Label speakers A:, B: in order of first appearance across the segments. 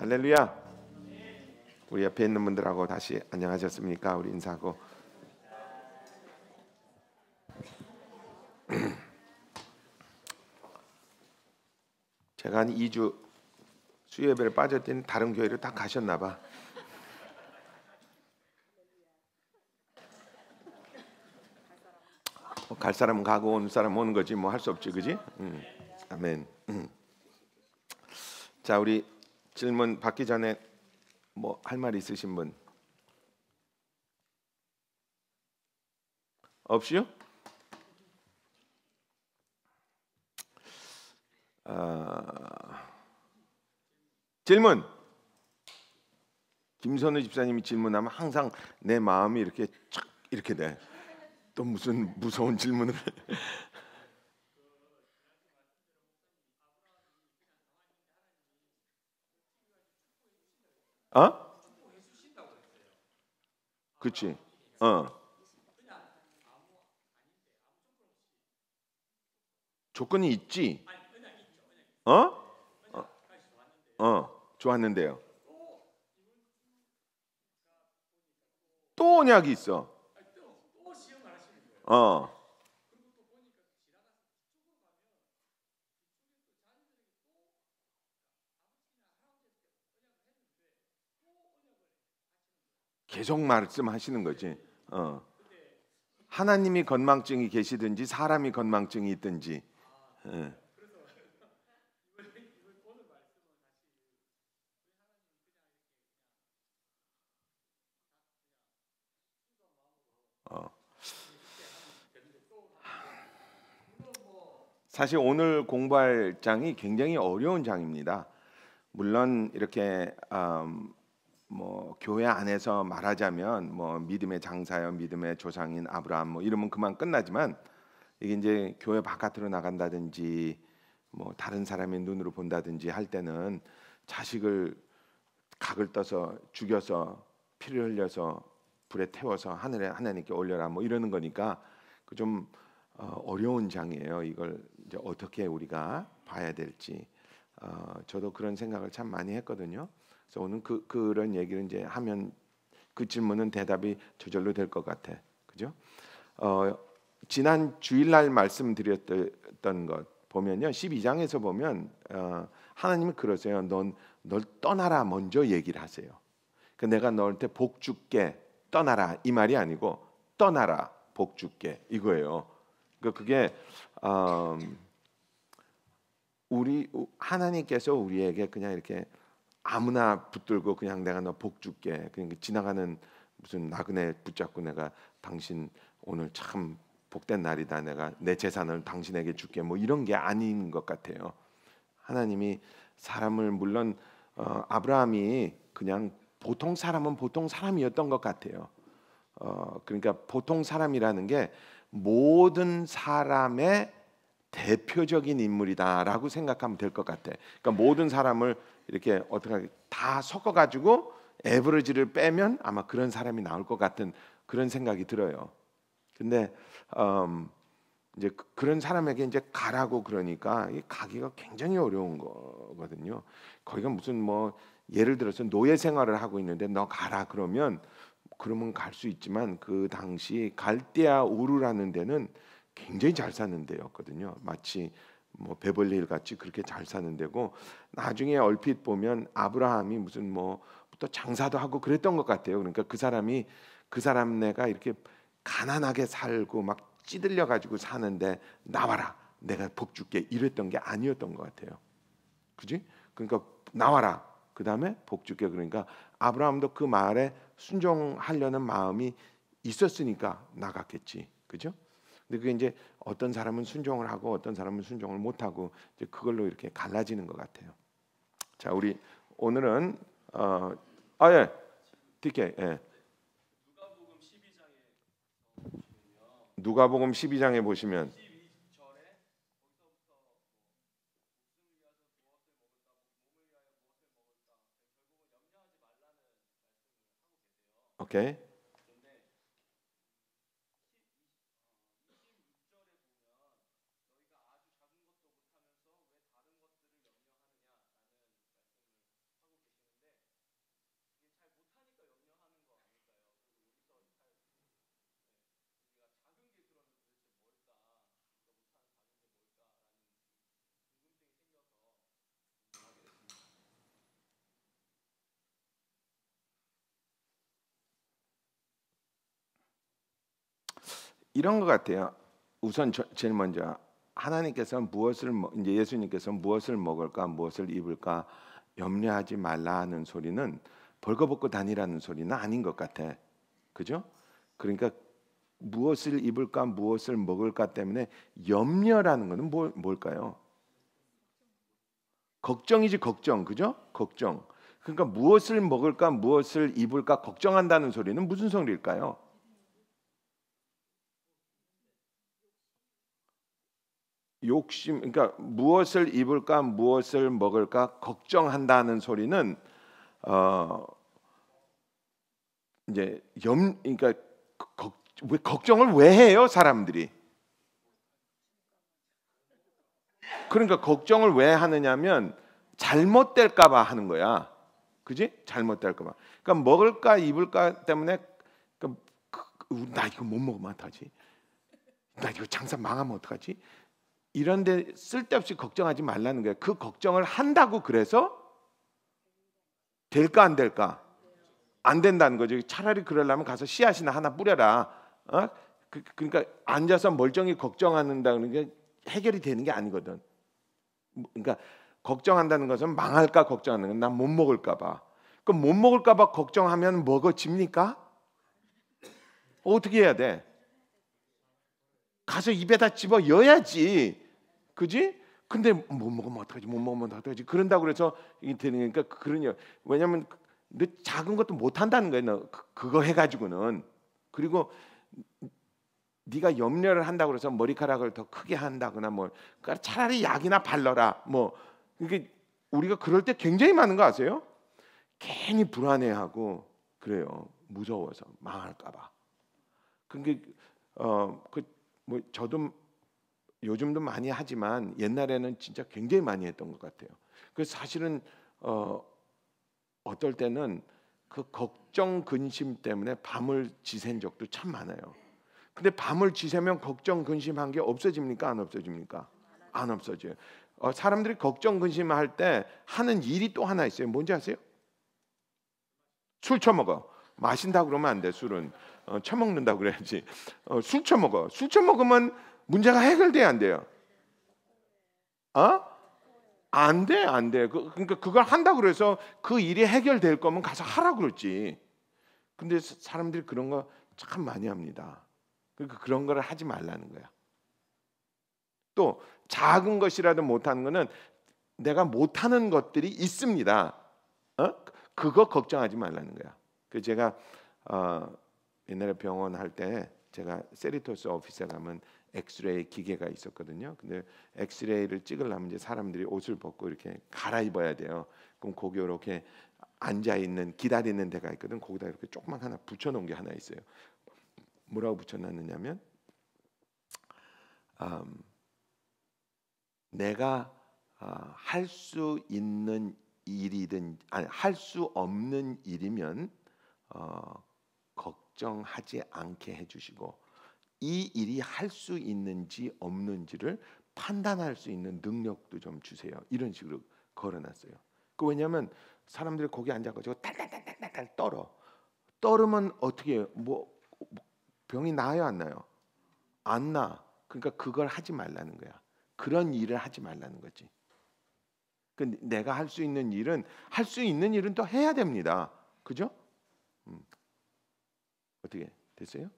A: 할렐루야. 우리 옆에 있는 분들하고 다시 안녕하셨습니까? 우리 인사하고. 제가 한 2주 수요예배를 빠졌더니 다른 교회를다 가셨나 봐. 뭐 갈 사람은 가고 온 사람은 오는 거지 뭐 할 수 없지 그지? 음. 아멘. 음. 자 우리 질문 받기 전에 뭐 할 말 있으신 분 없이요? 아... 질문. 김선우 집사님이 질문하면 항상 내 마음이 이렇게 착 이렇게 돼. 또 무슨 무서운 질문을 어? 그치. 어. 조건이 있지. 어? 어? 어 좋았는데요. 또 언약이 있어. 어. 계속 말씀하시는 거지. 어. 하나님이 건망증이 계시든지 사람이 건망증이 있든지. 어. 사실 오늘 공부할 장이 굉장히 어려운 장입니다. 물론 이렇게 음, 뭐 교회 안에서 말하자면 뭐 믿음의 장사요, 믿음의 조상인 아브라함 뭐 이러면 그만 끝나지만 이게 이제 교회 바깥으로 나간다든지 뭐 다른 사람의 눈으로 본다든지 할 때는 자식을 각을 떠서 죽여서 피를 흘려서 불에 태워서 하늘에 하나님께 올려라 뭐 이러는 거니까 그 좀 어, 어려운 장이에요. 이걸 이제 어떻게 우리가 봐야 될지 어, 저도 그런 생각을 참 많이 했거든요. 그래서 오늘 그 그런 얘기를 이제 하면 그 질문은 대답이 저절로 될 것 같아. 그죠? 어, 지난 주일날 말씀드렸던 것 보면요. 12장에서 보면 어, 하나님이 그러세요. 넌 널 떠나라 먼저 얘기를 하세요. 그 내가 너한테 복 줄게. 떠나라 이 말이 아니고 떠나라 복 줄게 이거예요. 그 그게 어, 우리 하나님께서 우리에게 그냥 이렇게 아무나 붙들고 그냥 내가 너 복 줄게. 그냥 그러니까 지나가는 무슨 나그네 붙잡고 내가 당신 오늘 참 복된 날이다. 내가 내 재산을 당신에게 줄게. 뭐 이런 게 아닌 것 같아요. 하나님이 사람을 물론 어, 아브라함이 그냥 보통 사람은 보통 사람이었던 것 같아요. 어, 그러니까 보통 사람이라는 게 모든 사람의 대표적인 인물이다라고 생각하면 될 것 같아. 그러니까 모든 사람을 이렇게 어떻게 다 섞어 가지고 에버리지를 빼면 아마 그런 사람이 나올 것 같은 그런 생각이 들어요. 근데 음, 이제 그, 그런 사람에게 이제 가라고 그러니까 가기가 굉장히 어려운 거거든요. 거기가 무슨 뭐 예를 들어서 노예 생활을 하고 있는데 너 가라 그러면 그러면 갈 수 있지만 그 당시 갈대아 우르라는 데는 굉장히 잘 사는 데였거든요. 마치 뭐 베벌리힐 같이 그렇게 잘 사는 데고 나중에 얼핏 보면 아브라함이 무슨 뭐또 장사도 하고 그랬던 것 같아요. 그러니까 그 사람이 그 사람 내가 이렇게 가난하게 살고 막 찌들려 가지고 사는데 나와라 내가 복 줄게 이랬던 게 아니었던 것 같아요. 그지? 그러니까 나와라 그 다음에 복 줄게 그러니까 아브라함도 그 말에 순종하려는 마음이 있었으니까 나갔겠지. 그죠? 근데 그게 이제 어떤 사람은 순종을 하고 어떤 사람은 순종을 못 하고 이제 그걸로 이렇게 갈라지는 것 같아요. 자, 우리 오늘은 어, 아 예. 디케 예. 누가복음 12장에 보시면 오케이. 이런 것 같아요. 우선 저, 제일 먼저 하나님께서 무엇을 이제 예수님께서 무엇을 먹을까 무엇을 입을까 염려하지 말라 하는 소리는 벌거벗고 다니라는 소리는 아닌 것 같아. 그죠? 그러니까 무엇을 입을까 무엇을 먹을까 때문에 염려라는 것은 뭐, 뭘까요? 걱정이지 걱정. 그죠? 걱정. 그러니까 무엇을 먹을까 무엇을 입을까 걱정한다는 소리는 무슨 소리일까요? 욕심 그러니까 무엇을 입을까 무엇을 먹을까 걱정한다는 소리는 어 이제 염 그러니까 걱, 왜, 걱정을 왜 해요 사람들이 그러니까 걱정을 왜 하느냐면 잘못될까봐 하는 거야. 그지? 잘못될까봐. 그러니까 먹을까 입을까 때문에 그러니까 그, 그, 나 이거 못 먹으면 어떡하지? 나 이거 장사 망하면 어떡하지? 이런 데 쓸데없이 걱정하지 말라는 거예요. 그 걱정을 한다고 그래서 될까 안 될까? 안 된다는 거죠. 차라리 그러려면 가서 씨앗이나 하나 뿌려라. 어? 그, 러니까 앉아서 멀쩡히 걱정한다는 게 해결이 되는 게 아니거든. 그러니까 걱정한다는 것은 망할까 걱정하는 건 난 못 먹을까 봐. 그럼 못 먹을까 봐 걱정하면 먹어집니까? 어떻게 해야 돼? 가서 입에다 집어 여야지. 그지? 근데 못 먹으면 어떡하지? 못 먹으면 어떡하지? 그런다고 그래서 이게 되는 거니까 그러냐? 왜냐면 너 작은 것도 못 한다는 거야. 너 그, 그거 해 가지고는 그리고 네가 염려를 한다고 그래서 머리카락을 더 크게 한다거나 뭐 그러니까 차라리 약이나 발라라. 뭐 이게 우리가 그럴 때 굉장히 많은 거 아세요? 괜히 불안해하고 그래요. 무서워서 망할까 봐. 그게 그러니까, 어그 뭐 저도 요즘도 많이 하지만 옛날에는 진짜 굉장히 많이 했던 것 같아요. 그 사실은 어, 어떨 때는 그 걱정 근심 때문에 밤을 지샌 적도 참 많아요. 근데 밤을 지새면 걱정 근심한 게 없어집니까? 안 없어집니까? 안 없어져요. 어, 사람들이 걱정 근심할 때 하는 일이 또 하나 있어요. 뭔지 아세요? 술 처먹어. 마신다 그러면 안 돼. 술은 어, 처먹는다 그래야지. 어, 술 처먹어. 술 처먹으면 문제가 해결돼야 안 돼요. 어? 안 돼, 안 돼. 그, 그러니까 그걸 한다 그래서 그 일이 해결될 거면 가서 하라 그러지. 근데 사람들이 그런 거 참 많이 합니다. 그러니까 그런 거를 하지 말라는 거야. 또 작은 것이라도 못하는 거는 내가 못하는 것들이 있습니다. 어? 그거 걱정하지 말라는 거야. 그 제가 어, 옛날에 병원 할 때 제가 세리토스 오피스에 가면 엑스레이 기계가 있었거든요. 근데 엑스레이를 찍으려면 이제 사람들이 옷을 벗고 이렇게 갈아입어야 돼요. 그럼 거기 이렇게 앉아 있는 기다리는 데가 있거든. 거기다 이렇게 조그만 하나 붙여 놓은 게 하나 있어요. 뭐라고 붙여 놨느냐면 음, 내가 어, 아, 할수 있는 일이든 아니 할 수 없는 일이면 어, 걱정하지 않게 해주시고 이 일이 할 수 있는지 없는지를 판단할 수 있는 능력도 좀 주세요. 이런 식으로 걸어놨어요. 그 왜냐하면 사람들이 거기 앉아가지고 달달달달달 떨어. 떨으면 어떻게 뭐 병이 나요 안 나요? 안 나. 그러니까 그걸 하지 말라는 거야. 그런 일을 하지 말라는 거지. 그 내가 할 수 있는 일은 할 수 있는 일은 또 해야 됩니다. 그죠? 음. 어떻게 됐어요?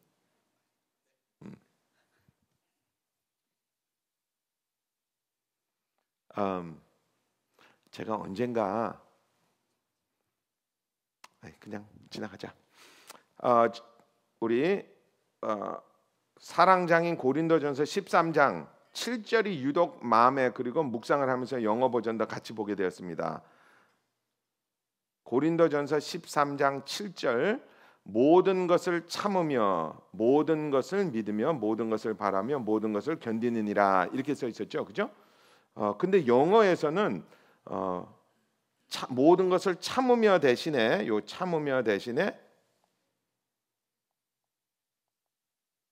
A: 음, 제가 언젠가 그냥 지나가자. 어, 우리 어, 사랑장인 고린도전서 13장 7절이 유독 마음에 그리고 묵상을 하면서 영어 버전도 같이 보게 되었습니다. 고린도전서 13장 7절 모든 것을 참으며 모든 것을 믿으며 모든 것을 바라며 모든 것을 견디느니라 이렇게 써 있었죠. 그죠? 어, 근데 영어에서는 어, 차, 모든 것을 참으며 대신에 요 참으며 대신에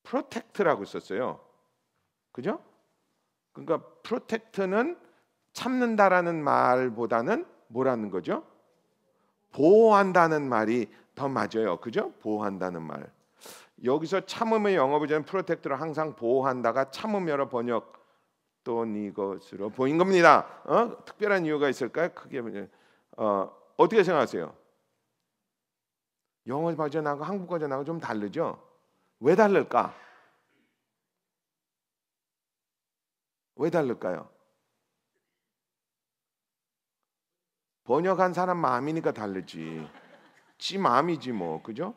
A: 프로텍트라고 썼어요. 그죠? 그러니까 프로텍트는 참는다라는 말보다는 뭐라는 거죠? 보호한다는 말이 더 맞아요. 그죠? 보호한다는 말. 여기서 참음의 영어 버전 프로텍트를 항상 보호한다가 참음여로 번역 돈 이것으로 보인 겁니다. 어? 특별한 이유가 있을까요? 크게 어, 어떻게 생각하세요? 영어 버전하고 한국 버전하고 좀 다르죠? 왜 다를까? 왜 다를까요? 번역한 사람 마음이니까 다르지. 지 마음이지 뭐, 그죠?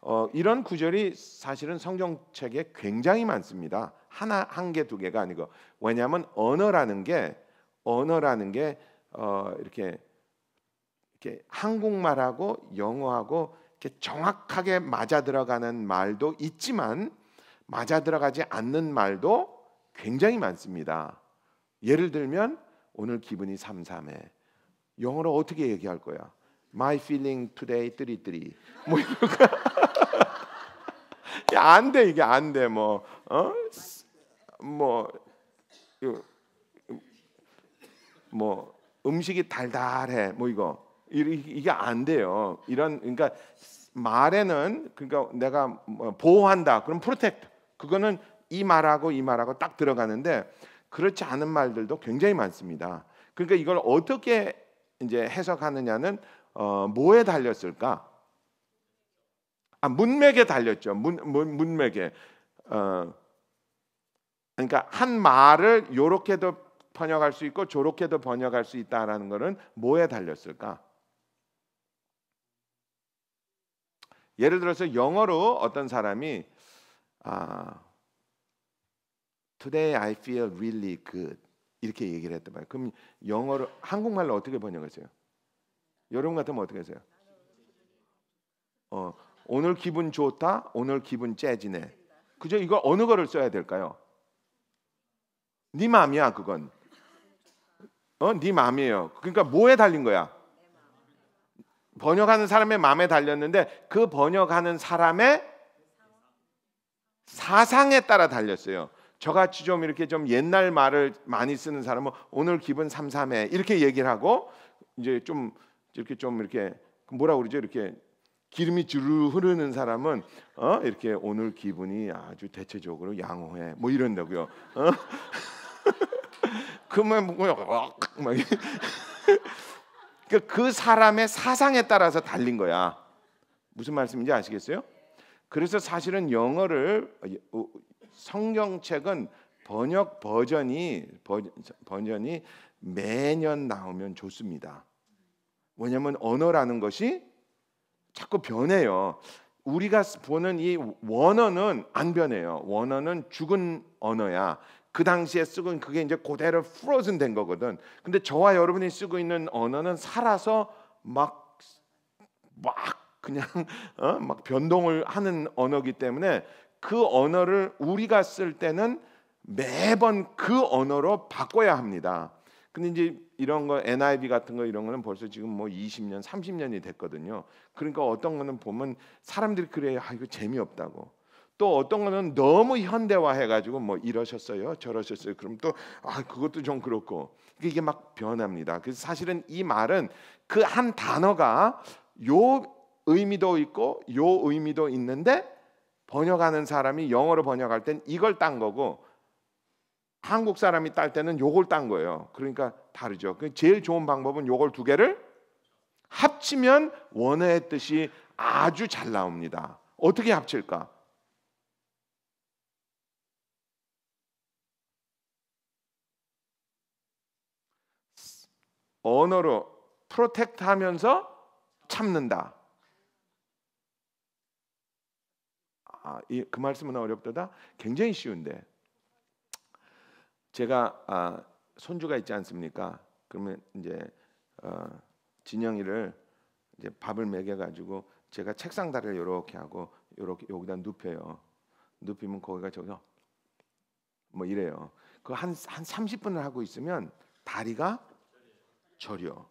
A: 어, 이런 구절이 사실은 성경책에 굉장히 많습니다. 하나 한개두 개가 아니고 왜냐하면 언어라는 게 언어라는 게 어, 이렇게 이렇게 한국말하고 영어하고 이렇게 정확하게 맞아 들어가는 말도 있지만 맞아 들어가지 않는 말도 굉장히 많습니다. 예를 들면 오늘 기분이 삼삼해. 영어로 어떻게 얘기할 거야? My feeling today 뜨리뜨리. 뭐이 거. 안돼 이게 안 돼 뭐. 어? 뭐, 뭐 음식이 달달해 뭐 이거 이게 안 돼요. 이런 그러니까 말에는 그러니까 내가 뭐 보호한다. 그럼 프로텍트. 그거는 이 말하고 이 말하고 딱 들어가는데 그렇지 않은 말들도 굉장히 많습니다. 그러니까 이걸 어떻게 이제 해석하느냐는 어, 뭐에 달렸을까? 아 문맥에 달렸죠. 문, 문 문맥에 어, 그러니까 한 말을 요렇게도 번역할 수 있고 저렇게도 번역할 수 있다라는 것은 뭐에 달렸을까? 예를 들어서 영어로 어떤 사람이 아, Today I feel really good 이렇게 얘기를 했단 말이에요. 그럼 영어로 한국말로 어떻게 번역하세요? 여러분 같으면 어떻게 하세요? 어, 오늘 기분 좋다, 오늘 기분 째지네. 그죠? 이거 어느 거를 써야 될까요? 네 마음이야 그건. 어, 네 마음이에요. 그러니까 뭐에 달린 거야? 번역하는 사람의 마음에 달렸는데 그 번역하는 사람의 사상에 따라 달렸어요. 저같이 좀 이렇게 좀 옛날 말을 많이 쓰는 사람은 오늘 기분 삼삼해 이렇게 얘기를 하고 이제 좀 이렇게 좀 이렇게 뭐라 그러죠 이렇게 기름이 주르 흐르는 사람은 어 이렇게 오늘 기분이 아주 대체적으로 양호해 뭐 이런다고요. 어? 그만 뭐야? 그러니까 그 사람의 사상에 따라서 달린 거야. 무슨 말씀인지 아시겠어요? 그래서 사실은 영어를 어, 성경책은 번역 버전이 버전이 매년 나오면 좋습니다. 왜냐하면 언어라는 것이 자꾸 변해요. 우리가 보는 이 원어는 안 변해요. 원어는 죽은 언어야. 그 당시에 쓰고 있는 그게 이제 고대로 프로즌 된 거거든. 근데 저와 여러분이 쓰고 있는 언어는 살아서 막 막 그냥 어? 막 변동을 하는 언어기 때문에 그 언어를 우리가 쓸 때는 매번 그 언어로 바꿔야 합니다. 근데 이제 이런 거 NIV 같은 거 이런 거는 벌써 지금 뭐 20년, 30년이 됐거든요. 그러니까 어떤 거는 보면 사람들이 그래요. 아 이거 재미없다고. 또 어떤 거는 너무 현대화해가지고 뭐 이러셨어요, 저러셨어요. 그럼 또 아 그것도 좀 그렇고 그러니까 이게 막 변합니다. 그래서 사실은 이 말은 그 한 단어가 요 의미도 있고 요 의미도 있는데 번역하는 사람이 영어로 번역할 땐 이걸 딴 거고 한국 사람이 딸 때는 요걸 딴 거예요. 그러니까 다르죠. 그 제일 좋은 방법은 요걸 두 개를 합치면 원어의 뜻이 아주 잘 나옵니다. 어떻게 합칠까? 언어로 프로텍트하면서 참는다. 아, 이, 그 말씀은 어렵다. 굉장히 쉬운데 제가 아, 손주가 있지 않습니까? 그러면 이제 어, 진영이를 이제 밥을 먹여가지고 제가 책상 다리를 이렇게 하고 이렇게 여기다 눕혀요. 눕히면 거기가 저기서 뭐 이래요. 그 한 한 30분을 하고 있으면 다리가 저려.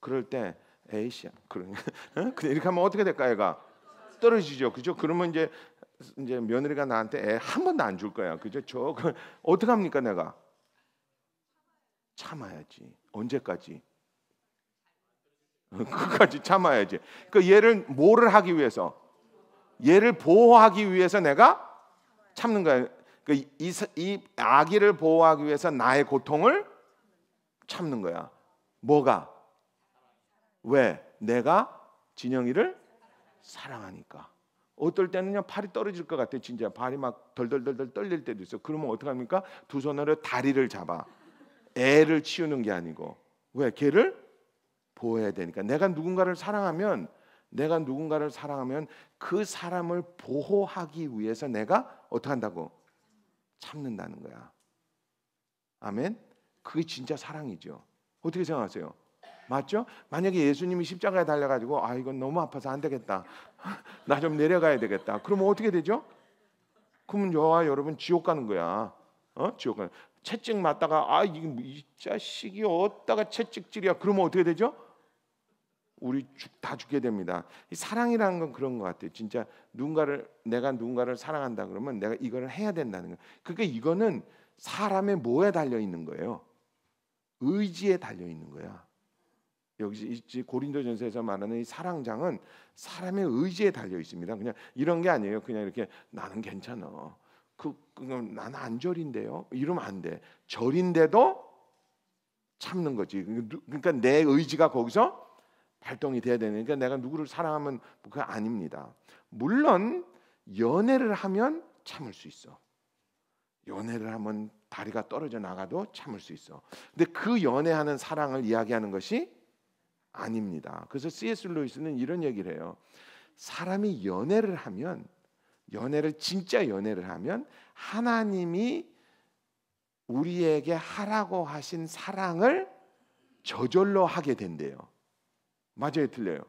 A: 그럴 때 에이씨야. 그런 그냥 이렇게 하면 어떻게 될까 애가 떨어지죠. 그죠? 그러면 이제 이제 며느리가 나한테 애한 번도 안 줄 거야. 그죠? 저 어떻게 합니까 내가? 참아야지. 언제까지? 그까지 참아야지. 그 얘를 뭐를 하기 위해서? 얘를 보호하기 위해서 내가 참는 거야. 그이 그러니까 이 아기를 보호하기 위해서 나의 고통을 참는 거야. 뭐가? 왜? 내가 진영이를 사랑하니까. 어떨 때는요 팔이 떨어질 것 같아 진짜 발이 막 덜덜덜덜 떨릴 때도 있어 그러면 어떡합니까 두 손으로 다리를 잡아 애를 치우는 게 아니고 왜 걔를 보호해야 되니까 내가 누군가를 사랑하면 내가 누군가를 사랑하면 그 사람을 보호하기 위해서 내가 어떻 한다고 참는다는 거야 아멘 그게 진짜 사랑이죠 어떻게 생각하세요? 맞죠? 만약에 예수님이 십자가에 달려가지고 아 이건 너무 아파서 안 되겠다. 나 좀 내려가야 되겠다. 그러면 어떻게 되죠? 그러면 저와 여러분 지옥 가는 거야. 어? 지옥 가는. 채찍 맞다가 아 이, 이 자식이 어디다가 채찍질이야. 그러면 어떻게 되죠? 우리 죽, 다 죽게 됩니다. 사랑이라는 건 그런 것 같아요. 진짜 누군가를 내가 누군가를 사랑한다 그러면 내가 이거 해야 된다는 거. 그러니까 이거는 사람의 뭐에 달려 있는 거예요. 의지에 달려 있는 거야. 여기 고린도전서에서 말하는 이 사랑장은 사람의 의지에 달려 있습니다. 그냥 이런 게 아니에요. 그냥 이렇게 나는 괜찮아. 그 그럼 나는 안 절인데요. 이러면 안 돼. 절인데도 참는 거지. 그 그러니까 내 의지가 거기서 발동이 돼야 되니까 그러니까 내가 누구를 사랑하면 뭐 그거 아닙니다. 물론 연애를 하면 참을 수 있어. 연애를 하면 다리가 떨어져 나가도 참을 수 있어. 근데 그 연애하는 사랑을 이야기하는 것이 아닙니다. 그래서 C.S. 루이스는 이런 얘기를 해요. 사람이 연애를 하면 연애를 진짜 연애를 하면 하나님이 우리에게 하라고 하신 사랑을 저절로 하게 된대요. 맞아요, 틀려요.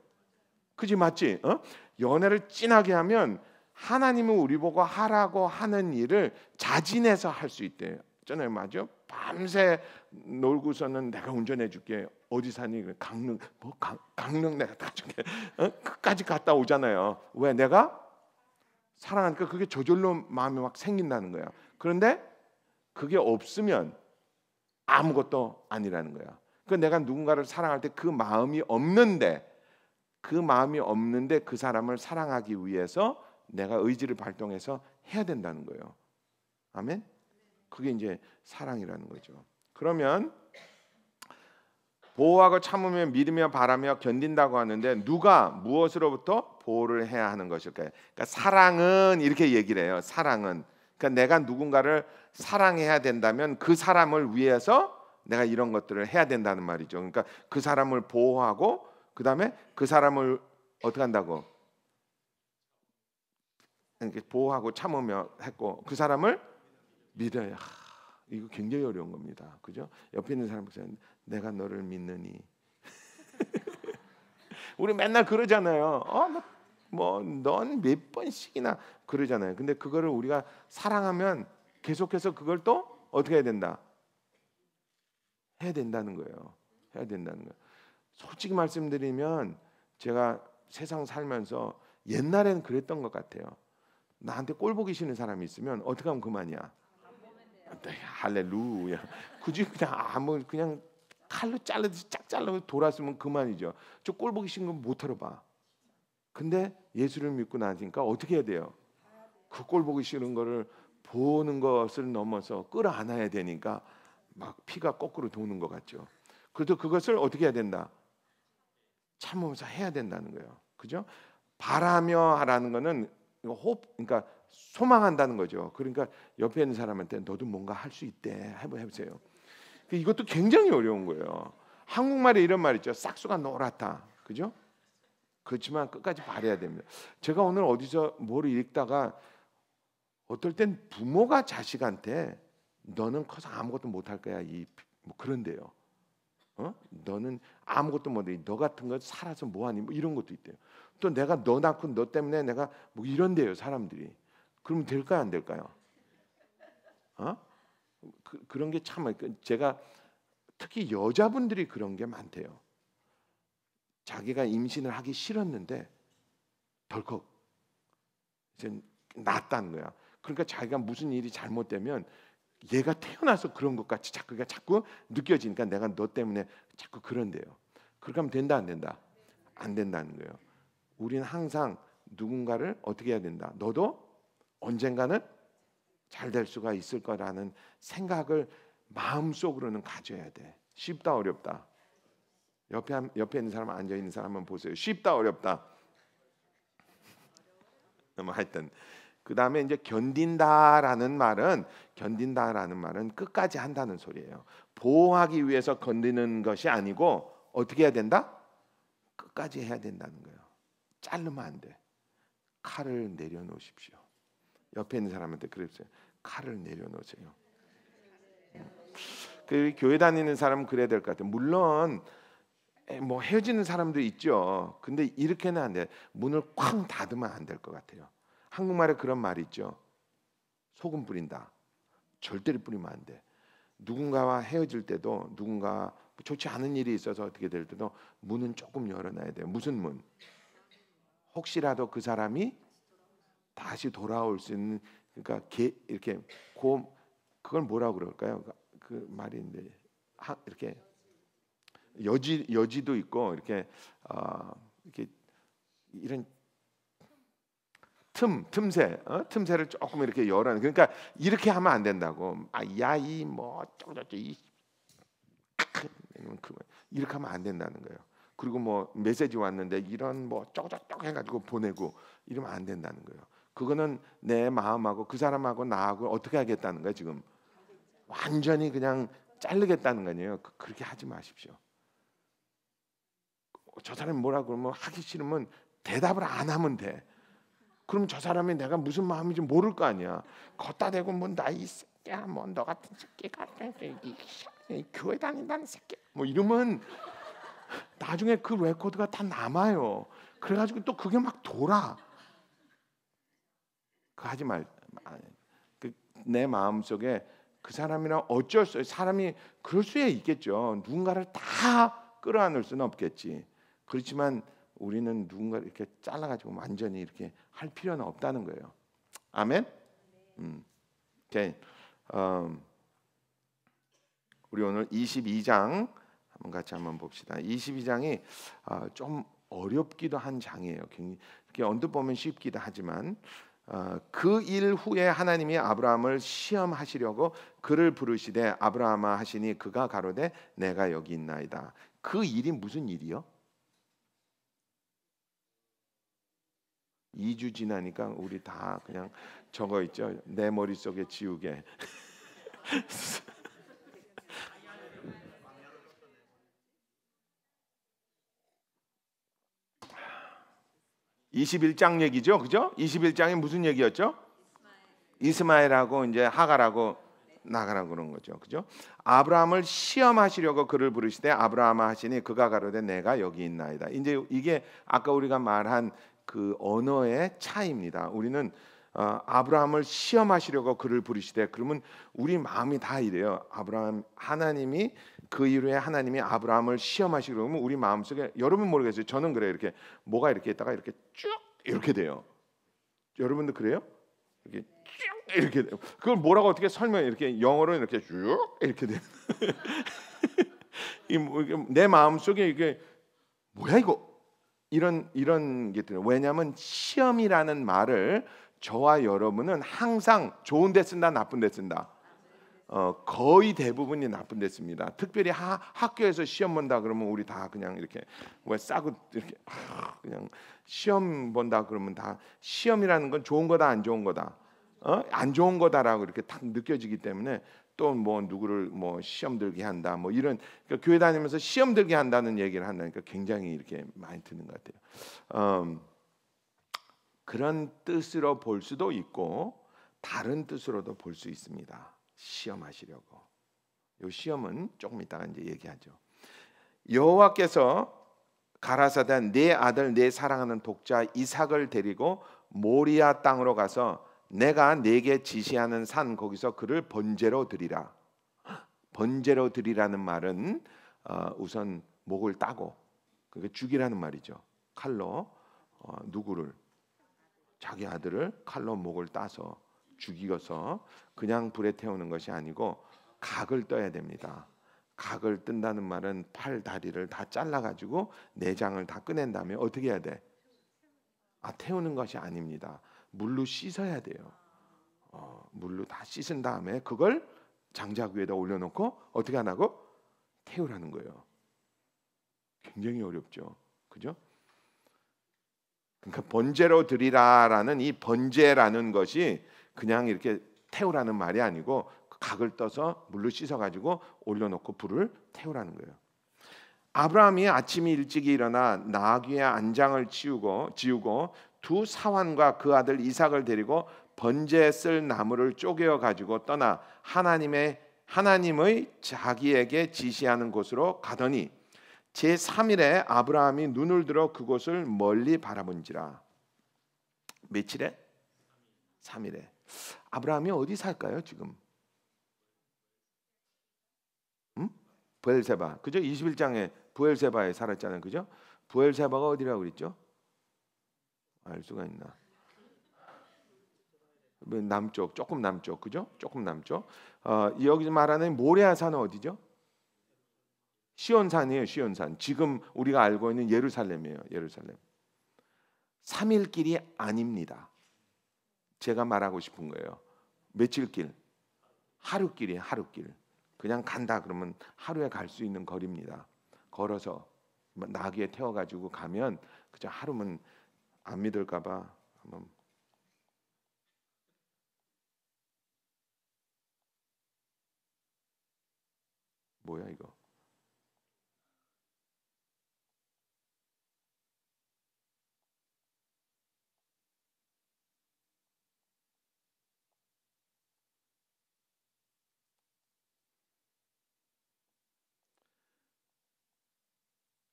A: 그지 맞지? 어? 연애를 진하게 하면 하나님은 우리 보고 하라고 하는 일을 자진해서 할 수 있대요. 있잖아요. 맞죠? 밤새 놀고서는 내가 운전해 줄게. 어디 사니? 강릉. 뭐 강, 강릉 내가 다 줄게. 어? 끝까지 갔다 오잖아요. 왜 내가 사랑하니까 그게 저절로 마음이막 생긴다는 거야. 그런데 그게 없으면 아무것도 아니라는 거야. 그 내가 누군가를 사랑할 때 그 마음이 없는데 그 마음이 없는데 그 사람을 사랑하기 위해서 내가 의지를 발동해서 해야 된다는 거예요. 아멘. 그게 이제 사랑이라는 거죠. 그러면 보호하고 참으며 믿으며 바라며 견딘다고 하는데 누가 무엇으로부터 보호를 해야 하는 것일까요? 그러니까 사랑은 이렇게 얘기를 해요. 사랑은 그러니까 내가 누군가를 사랑해야 된다면 그 사람을 위해서 내가 이런 것들을 해야 된다는 말이죠. 그러니까 그 사람을 보호하고 그 다음에 그 사람을 어떻게 한다고 이렇게 그러니까 보호하고 참으며 했고 그 사람을 믿어야 하, 이거 굉장히 어려운 겁니다. 그죠? 옆에 있는 사람한테 내가 너를 믿느니 우리 맨날 그러잖아요. 어, 뭐넌 뭐, 몇 번씩이나 그러잖아요. 근데 그거를 우리가 사랑하면 계속해서 그걸 또 어떻게 해야 된다? 해야 된다는 거예요. 해야 된다는 거예 솔직히 말씀드리면 제가 세상 살면서 옛날에는 그랬던 것 같아요. 나한테 꼴 보기 싫은 사람이 있으면 어떻게 하면 그만이야. 네, 할렐루야. 굳이 그냥 아무 그냥 칼로 잘라듯이 짝 잘라서 돌았으면 그만이죠. 저 꼴보기 싫은 건못 알아봐. 근데 예수를 믿고 나니까 어떻게 해야 돼요? 그 꼴보기 싫은 거를 보는 것을 넘어서 끌어안아야 되니까 막 피가 거꾸로 도는 것 같죠. 그래도 그것을 어떻게 해야 된다? 참으면서 해야 된다는 거예요. 그죠? 바라며 하라는 거는 호 그러니까 소망한다는 거죠. 그러니까 옆에 있는 사람한테 너도 뭔가 할 수 있대. 한번 해보세요. 그 이것도 굉장히 어려운 거예요. 한국말에 이런 말 있죠. 싹수가 노랗다. 그죠? 그렇지만 끝까지 바래야 됩니다. 제가 오늘 어디서 뭘 읽다가 어떨 땐 부모가 자식한테 너는 커서 아무것도 못 할 거야. 이뭐 그런데요. 어? 너는 아무것도 못해. 너 같은 거 살아서 뭐하니? 뭐 이런 것도 있대요. 또 내가 너 낳고 너 때문에 내가 뭐 이런데요. 사람들이. 그러면 될까요, 안 될까요? 어? 그, 런게참 그, 제가 특히 여자분들이 그런 게 많대요. 자기가 임신을 하기 싫었는데 덜컥 이제 낳다는 거야. 그러니까 자기가 무슨 일이 잘못되면 얘가 태어나서 그런 것 같이 자꾸가 그러니까 자꾸 느껴지니까 내가 너 때문에 자꾸 그런데요. 그렇게 하면 된다 안 된다? 안 된다는 거예요. 우리는 항상 누군가를 어떻게 해야 된다. 너도 언젠가는 잘 될 수가 있을 거라는 생각을 마음속으로는 가져야 돼. 쉽다 어렵다. 옆에 옆에 있는 사람 앉아 있는 사람 한번 보세요. 쉽다 어렵다. 뭐 하여튼 그 다음에 이제 견딘다라는 말은 견딘다라는 말은 끝까지 한다는 소리예요. 보호하기 위해서 건드는 것이 아니고 어떻게 해야 된다? 끝까지 해야 된다는 거예요. 자르면 안 돼. 칼을 내려놓으십시오. 옆에 있는 사람한테 그랬어요. 칼을 내려놓으세요. 그 교회 다니는 사람은 그래야 될 것 같아요. 물론 뭐 헤어지는 사람도 있죠. 근데 이렇게는 안 돼. 문을 쾅 닫으면 안 될 것 같아요. 한국말에 그런 말이 있죠. 소금 뿌린다. 절대로 뿌리면 안 돼. 누군가와 헤어질 때도 누군가 좋지 않은 일이 있어서 어떻게 될 때도 문은 조금 열어놔야 돼요. 무슨 문? 혹시라도 그 사람이 다시 돌아올 수 있는 그러니까 개, 이렇게 고 그걸 뭐라고 그럴까요? 그러니까 그 말인데 하, 이렇게 여지 여지도 있고 이렇게 어, 이렇게 이런 틈 틈새 어? 틈새를 조금 이렇게 열어는 그러니까 이렇게 하면 안 된다고 아야이뭐 쪼쩌고저쩌고이 그 이렇게 하면 안 된다는 거예요. 그리고 뭐 메시지 왔는데 이런 뭐 쪼그쪼그 해가지고 보내고 이러면 안 된다는 거예요. 그거는 내 마음하고 그 사람하고 나하고 어떻게 하겠다는 거야 지금 완전히 그냥 자르겠다는 거아니에요 그, 그렇게 하지 마십시오. 저 사람이 뭐라 그러면 하기 싫으면 대답을 안 하면 돼. 그럼 저 사람이 내가 무슨 마음인지 모를 거 아니야. 걷다 대고 뭐나이 새끼야, 뭐 너 같은 새끼 같은 새끼, 교회 다닌다는 새끼, 뭐 이러면 나중에 그 레코드가 다 남아요. 그래가지고 또 그게 막 돌아. 그 하지 말. 그내 마음 속에 그 사람이랑 어쩔 수 사람이 그럴 수 있겠죠. 누군가를 다 끌어안을 수는 없겠지. 그렇지만 우리는 누군가 를 이렇게 잘라가지고 완전히 이렇게 할 필요는 없다는 거예요. 아멘. 음. 오케이. 음. 우리 오늘 22장 한번 같이 한번 봅시다. 22장이 아, 좀 어렵기도 한 장이에요. 굉장히 이렇게 언뜻 보면 쉽기도 하지만 어, 그일 후에 하나님이 아브라함을 시험하시려고 그를 부르시되 아브라함아 하시니 그가 가로되 내가 여기 있나이다. 그 일이 무슨 일이요? 2주 지나니까 우리 다 그냥 적어 있죠. 내 머릿속에 지우개. 21장 얘기죠. 그죠? 21장이 무슨 얘기였죠? 이스마엘하고 이제 하가라고 나가라고 그런 거죠. 그죠? 아브라함을 시험하시려고 그를 부르시되 아브라함아 하시니 그가 가로되 내가 여기 있나이다. 이제 이게 아까 우리가 말한 그 언어의 차이입니다. 우리는 어, 아브라함을 시험하시려고 그를 부르시되 그러면 우리 마음이 다 이래요. 아브라함 하나님이 그 이후에 하나님이 아브라함을 시험하시고 그러면 우리 마음속에 여러분 모르겠어요. 저는 그래 이렇게 뭐가 이렇게 있다가 이렇게 쭉 이렇게 돼요. 여러분도 그래요? 이렇게 쭉 이렇게 돼요. 그걸 뭐라고 어떻게 설명 이렇게 영어로 이렇게 쭉 이렇게 돼요. 뭐 내 마음속에 이게 뭐야 이거 이런 이런 게 들어요. 왜냐하면 시험이라는 말을 저와 여러분은 항상 좋은 데 쓴다 나쁜 데 쓴다 어, 거의 대부분이 나쁜 데습니다 특별히 하, 학교에서 시험 본다 그러면 우리 다 그냥 이렇게 왜 싸고 이렇게 그냥 시험 본다 그러면 다 시험이라는 건 좋은 거다 안 좋은 거다 어? 안 좋은 거다라고 이렇게 딱 느껴지기 때문에 또 뭐 누구를 뭐 시험 들게 한다 뭐 이런 그러니까 교회 다니면서 시험 들게 한다는 얘기를 한다니까 굉장히 이렇게 많이 드는 것 같아요. 음, 그런 뜻으로 볼 수도 있고 다른 뜻으로도 볼 수 있습니다. 시험하시려고. 요 시험은 조금 이따가 이제 얘기하죠. 여호와께서 가라사대 내 아들 내 사랑하는 독자 이삭을 데리고 모리아 땅으로 가서 내가 내게 지시하는 산 거기서 그를 번제로 드리라. 번제로 드리라는 말은 어, 우선 목을 따고 그게 죽이라는 말이죠. 칼로 어, 누구를 자기 아들을 칼로 목을 따서 죽이어서 그냥 불에 태우는 것이 아니고 각을 떠야 됩니다. 각을 뜬다는 말은 팔 다리를 다 잘라 가지고 내장을 다 꺼낸 다음에 어떻게 해야 돼? 아 태우는 것이 아닙니다. 물로 씻어야 돼요. 어, 물로 다 씻은 다음에 그걸 장작 위에다 올려놓고 어떻게 하나고 태우라는 거예요. 굉장히 어렵죠. 그죠? 그러니까 번제로 드리라라는 이 번제라는 것이 그냥 이렇게 태우라는 말이 아니고 각을 떠서 물로 씻어 가지고 올려놓고 불을 태우라는 거예요. 아브라함이 아침이 일찍 일어나 나귀의 안장을 치우고 지우고 두 사환과 그 아들 이삭을 데리고 번제 쓸 나무를 쪼개어 가지고 떠나 하나님의 하나님의 자기에게 지시하는 곳으로 가더니 제 3일에 아브라함이 눈을 들어 그곳을 멀리 바라본지라 며칠에 3일에 아브라함이 어디 살까요 지금? 음? 부엘세바 그죠? 21장에 부엘세바에 살았잖아요 그죠? 부엘세바가 어디라고 그랬죠? 알 수가 있나? 남쪽 조금 남쪽 그죠? 조금 남쪽 어, 여기 말하는 모레아산은 어디죠? 시온산이에요 시온산 지금 우리가 알고 있는 예루살렘이에요 예루살렘 3일 길이 아닙니다 제가 말하고 싶은 거예요. 며칠 길, 하루 길이에요. 하루 길. 그냥 간다 그러면 하루에 갈 수 있는 거리입니다. 걸어서 나귀에 태워 가지고 가면 그저 하루면 안 믿을까 봐 한번 뭐야 이거?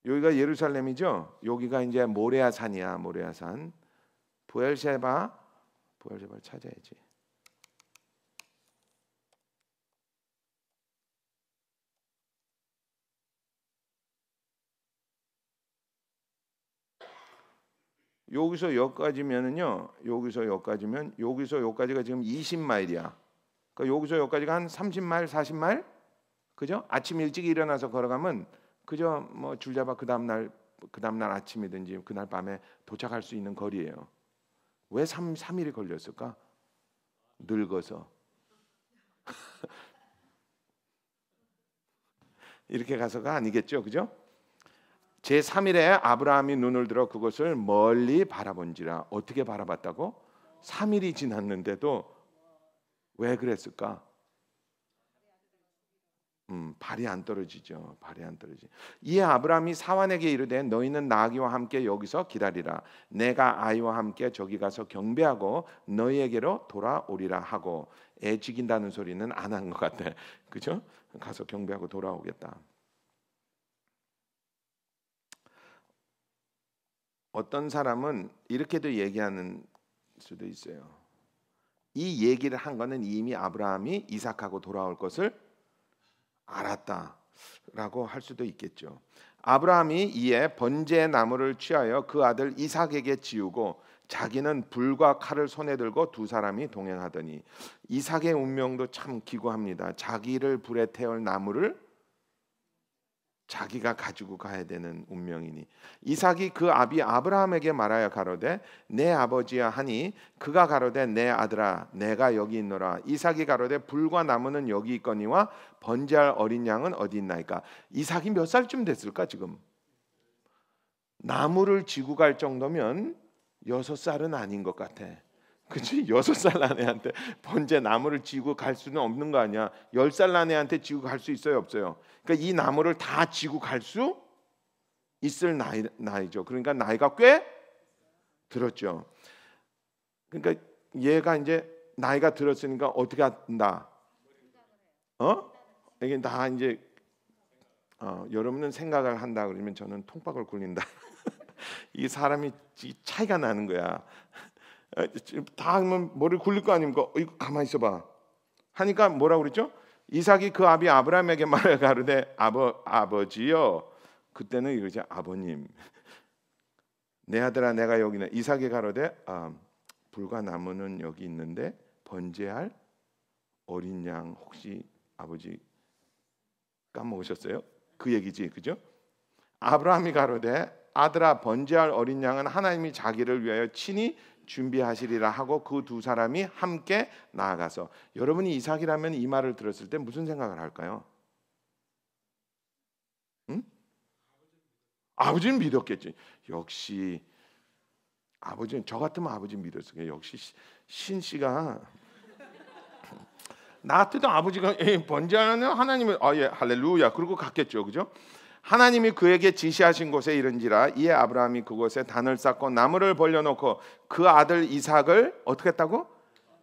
A: 여기가 예루살렘이죠. 여기가 이제 모레아 산이야. 모레아 산. 보엘세바 보엘세바를 찾아야지. 여기서 여기까지면은요. 여기서 여기까지면 여기서 여기까지가 지금 20마일이야. 그러니까 여기서 여기까지가 한 30마일, 40마일? 그죠? 아침 일찍 일어나서 걸어가면 그저 뭐줄 잡아 그 다음 날 그 다음 날 아침이든지 그날 밤에 도착할 수 있는 거리예요. 왜 3, 3일이 걸렸을까? 늙어서. 이렇게 가서가 아니겠죠. 그죠? 제 3일에 아브라함이 눈을 들어 그것을 멀리 바라본지라 어떻게 바라봤다고? 3일이 지났는데도 왜 그랬을까? 음, 발이 안 떨어지죠. 발이 안 떨어지. 이에 아브라함이 사환에게 이르되 너희는 나귀와 함께 여기서 기다리라. 내가 아이와 함께 저기 가서 경배하고 너희에게로 돌아오리라 하고 애 죽인다는 소리는 안 한 것 같아. 그죠? 가서 경배하고 돌아오겠다. 어떤 사람은 이렇게도 얘기하는 수도 있어요. 이 얘기를 한 거는 이미 아브라함이 이삭하고 돌아올 것을 알았다라고 할 수도 있겠죠. 아브라함이 이에 번제 나무를 취하여 그 아들 이삭에게 지우고 자기는 불과 칼을 손에 들고 두 사람이 동행하더니 이삭의 운명도 참 기구합니다. 자기를 불에 태울 나무를 자기가 가지고 가야 되는 운명이니 이삭이 그 아비 아브라함에게 말하여 가로되 내 아버지야 하니 그가 가로되 내 아들아 내가 여기 있노라 이삭이 가로되 불과 나무는 여기 있거니와 번제할 어린 양은 어디 있나이까 이삭이 몇 살쯤 됐을까 지금 나무를 지고 갈 정도면 여섯 살은 아닌 것 같아 그치? 여섯 살 난 애한테 번제 나무를 지고 갈 수는 없는 거 아니야. 열 살 난 애한테 지고 갈 수 있어요, 없어요? 그러니까 이 나무를 다 지고 갈 수 있을 나이, 나이죠. 그러니까 나이가 꽤 들었죠. 그러니까 얘가 이제 나이가 들었으니까 어떻게 한다? 어? 이게 다 이제 어, 여러분은 생각을 한다 그러면 저는 통박을 굴린다. 이 사람이 차이가 나는 거야. 다 하면 머리를 굴릴 거 아닙니까? 어, 이거 가만히 있어봐. 하니까 뭐라 그랬죠? 이삭이 그 아비 아브라함에게 말해 가르되 아버 아버지요. 그때는 이거지 아버님. 내 아들아 내가 여기 있네. 이삭이 가로되 아, 불과 나무는 여기 있는데 번제할 어린 양 혹시 아버지 까먹으셨어요? 그 얘기지. 그죠? 아브라함이 가로되 아들아 번제할 어린 양은 하나님이 자기를 위하여 친히 준비하시리라 하고 그 두 사람이 함께 나아가서 여러분이 이삭이라면 이 말을 들었을 때 무슨 생각을 할까요? 응? 아버지는 믿었겠지. 역시 아버지는 저 같으면 아버지 믿었어요. 역시 신 씨가 나한테도 아버지가 예, 번제하는 하나님을 아예 할렐루야 그러고 갔겠죠, 그죠? 하나님이 그에게 지시하신 곳에 이른지라 이에 아브라함이 그곳에 단을 쌓고 나무를 벌려놓고 그 아들 이삭을 어떻게 했다고?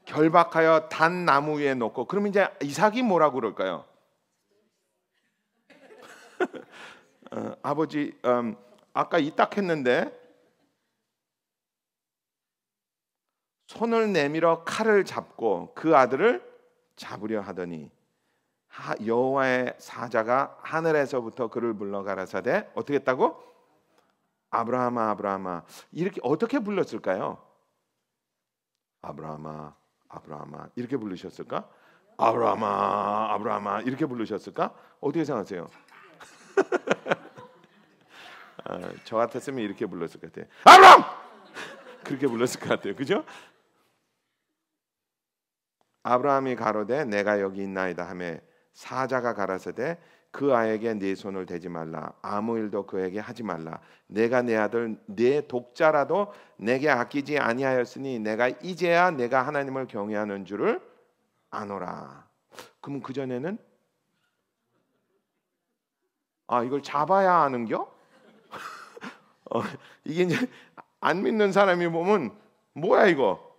A: 결박하여 단 나무 위에 놓고 그럼 이제 이삭이 뭐라고 그럴까요? 어, 아버지 음, 아까 이 딱 했는데 손을 내밀어 칼을 잡고 그 아들을 잡으려 하더니 여호와의 사자가 하늘에서부터 그를 불러 가라사대 어떻게 했다고? 아브라함아 아브라함아 이렇게 어떻게 불렀을까요? 아브라함아 아브라함아 이렇게 부르셨을까? 아브라함아 아브라함아 이렇게 부르셨을까? 어떻게 생각하세요? 아, 저 같았으면 이렇게 불렀을 것 같아요. 아브라함 그렇게 불렀을 것 같아요. 그죠? 아브라함이 가로되 내가 여기 있나이다 하매 사자가 가라사대 그 아에게 네 손을 대지 말라 아무 일도 그에게 하지 말라 내가 내 아들 내 독자라도 내게 아끼지 아니하였으니 내가 이제야 내가 하나님을 경외하는 줄을 아노라 그럼 그 전에는 아 이걸 잡아야 하는겨 어, 이게 이제 안 믿는 사람이 보면 뭐야 이거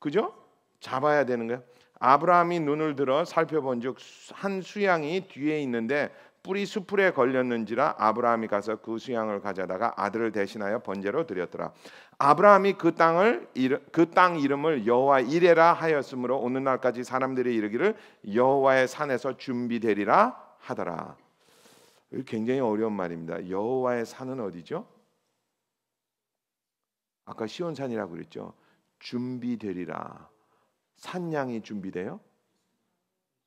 A: 그죠 잡아야 되는 거야 아브라함이 눈을 들어 살펴본즉 한 수양이 뒤에 있는데 뿌리 수풀에 걸렸는지라 아브라함이 가서 그 수양을 가져다가 아들을 대신하여 번제로 드렸더라. 아브라함이 그 땅을 그땅 이름을 여호와 이레라 하였으므로 오느 날까지 사람들이 이르기를 여호와의 산에서 준비되리라 하더라. 굉장히 어려운 말입니다. 여호와의 산은 어디죠? 아까 시온산이라고 그랬죠. 준비되리라. 산양이 준비돼요.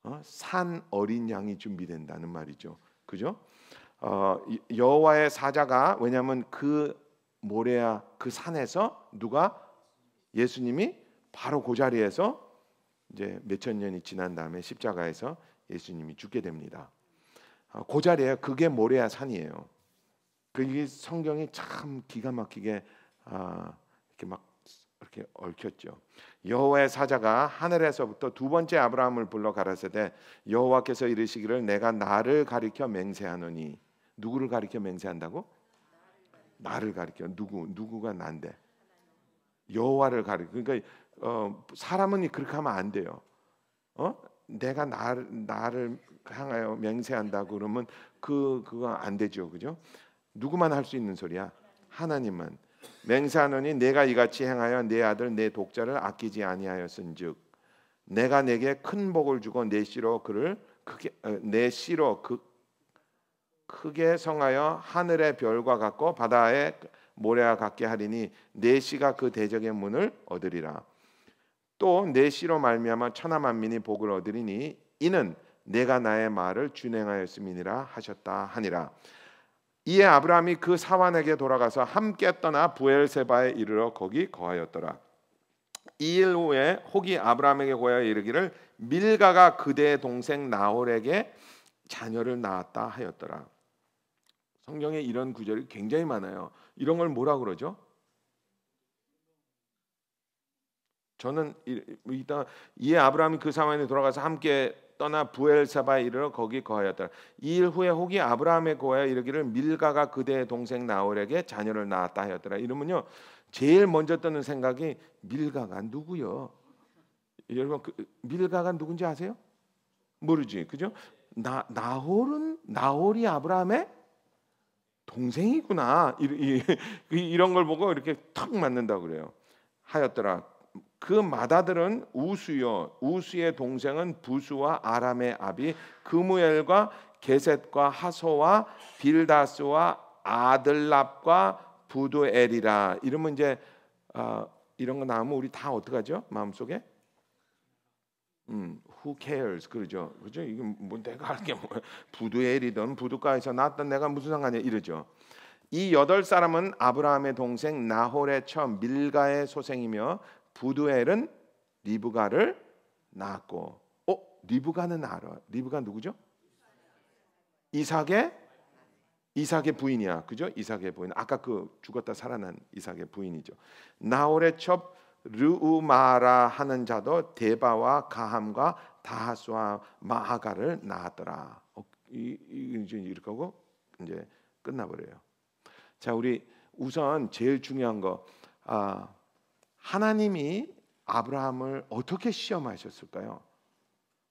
A: 어? 산 어린 양이 준비된다는 말이죠. 그죠? 어, 여호와의 사자가 왜냐하면 그 모래야 그 산에서 누가 예수님이 바로 그 자리에서 이제 몇천 년이 지난 다음에 십자가에서 예수님이 죽게 됩니다. 어, 그 자리에 그게 모래야 산이에요. 그게 성경이 참 기가 막히게 아, 이렇게 막 이렇게 얽혔죠. 여호와의 사자가 하늘에서부터 두 번째 아브라함을 불러 가라사대 여호와께서 이르시기를 내가 나를 가리켜 맹세하노니 누구를 가리켜 맹세한다고? 나를 가리켜 누구 누구가 난데 여호와를 가리켜 그러니까 어, 사람은 그렇게 하면 안 돼요. 어? 내가 나, 나를 향하여 맹세한다 그러면 그 그거 안 되죠, 그죠? 누구만 할 수 있는 소리야? 하나님만. 맹세하노니 내가 이같이 행하여 내 아들 내 독자를 아끼지 아니하였은즉 내가 내게 큰 복을 주고 내 씨로 그를 크게 어, 내 씨로 그 크게 성하여 하늘의 별과 같고 바다의 모래와 같게 하리니 내 씨가 그 대적의 문을 얻으리라 또내 씨로 말미암아 천하 만민이 복을 얻으리니 이는 내가 나의 말을 준행하였음이니라 하셨다 하니라 이에 아브라함이 그 사환에게 돌아가서 함께 떠나 부엘세바에 이르러 거기 거하였더라. 이일 후에 혹이 아브라함에게 고하여 이르기를 밀가가 그대의 동생 나홀에게 자녀를 낳았다 하였더라. 성경에 이런 구절이 굉장히 많아요. 이런 걸 뭐라 그러죠? 저는 일단 이에 아브라함이 그사황에 돌아가서 함께 떠나 부엘사바에 이르러 거기 거하였더라. 이 일 후에 혹이 아브라함에 고하여 이르기를 밀가가 그대의 동생 나홀에게 자녀를 낳았다 하였더라. 이러면요. 제일 먼저 떠는 생각이 밀가가 누구요? 여러분 그 밀가가 누군지 아세요? 모르지. 그죠? 나 나홀은 나홀이 아브라함의 동생이구나. 이, 이, 이런 걸 보고 이렇게 턱 맞는다 그래요. 하였더라. 그 마다들은 우수요 우수의 동생은 부수와 아람의 아비 그무엘과 게셋과 하소와 빌다스와 아들랍과 부도엘이라 이러면 이제 어, 이런 거 나오면 우리 다 어떻게 하죠 마음속에 음, who cares 그러죠 그죠 이게 뭐 내가 할 게 뭐 부도엘이든 부도가에서 낳았던 내가 무슨 상관이야 이러죠 이 여덟 사람은 아브라함의 동생 나홀의 처 밀가의 소생이며 부두엘은 리브가를 낳았고 어 리브가는 알아 리브가 누구죠? 이삭의 이삭의 부인이야 그죠? 이삭의 부인 아까 그 죽었다 살아난 이삭의 부인이죠. 나홀의 첩 르우마라 하는 자도 데바와 가함과 다하스와 마하가를 낳았더라. 어, 이, 이, 이렇게 하고 이제 끝나버려요. 자 우리 우선 제일 중요한 거 아. 하나님이 아브라함을 어떻게 시험하셨을까요?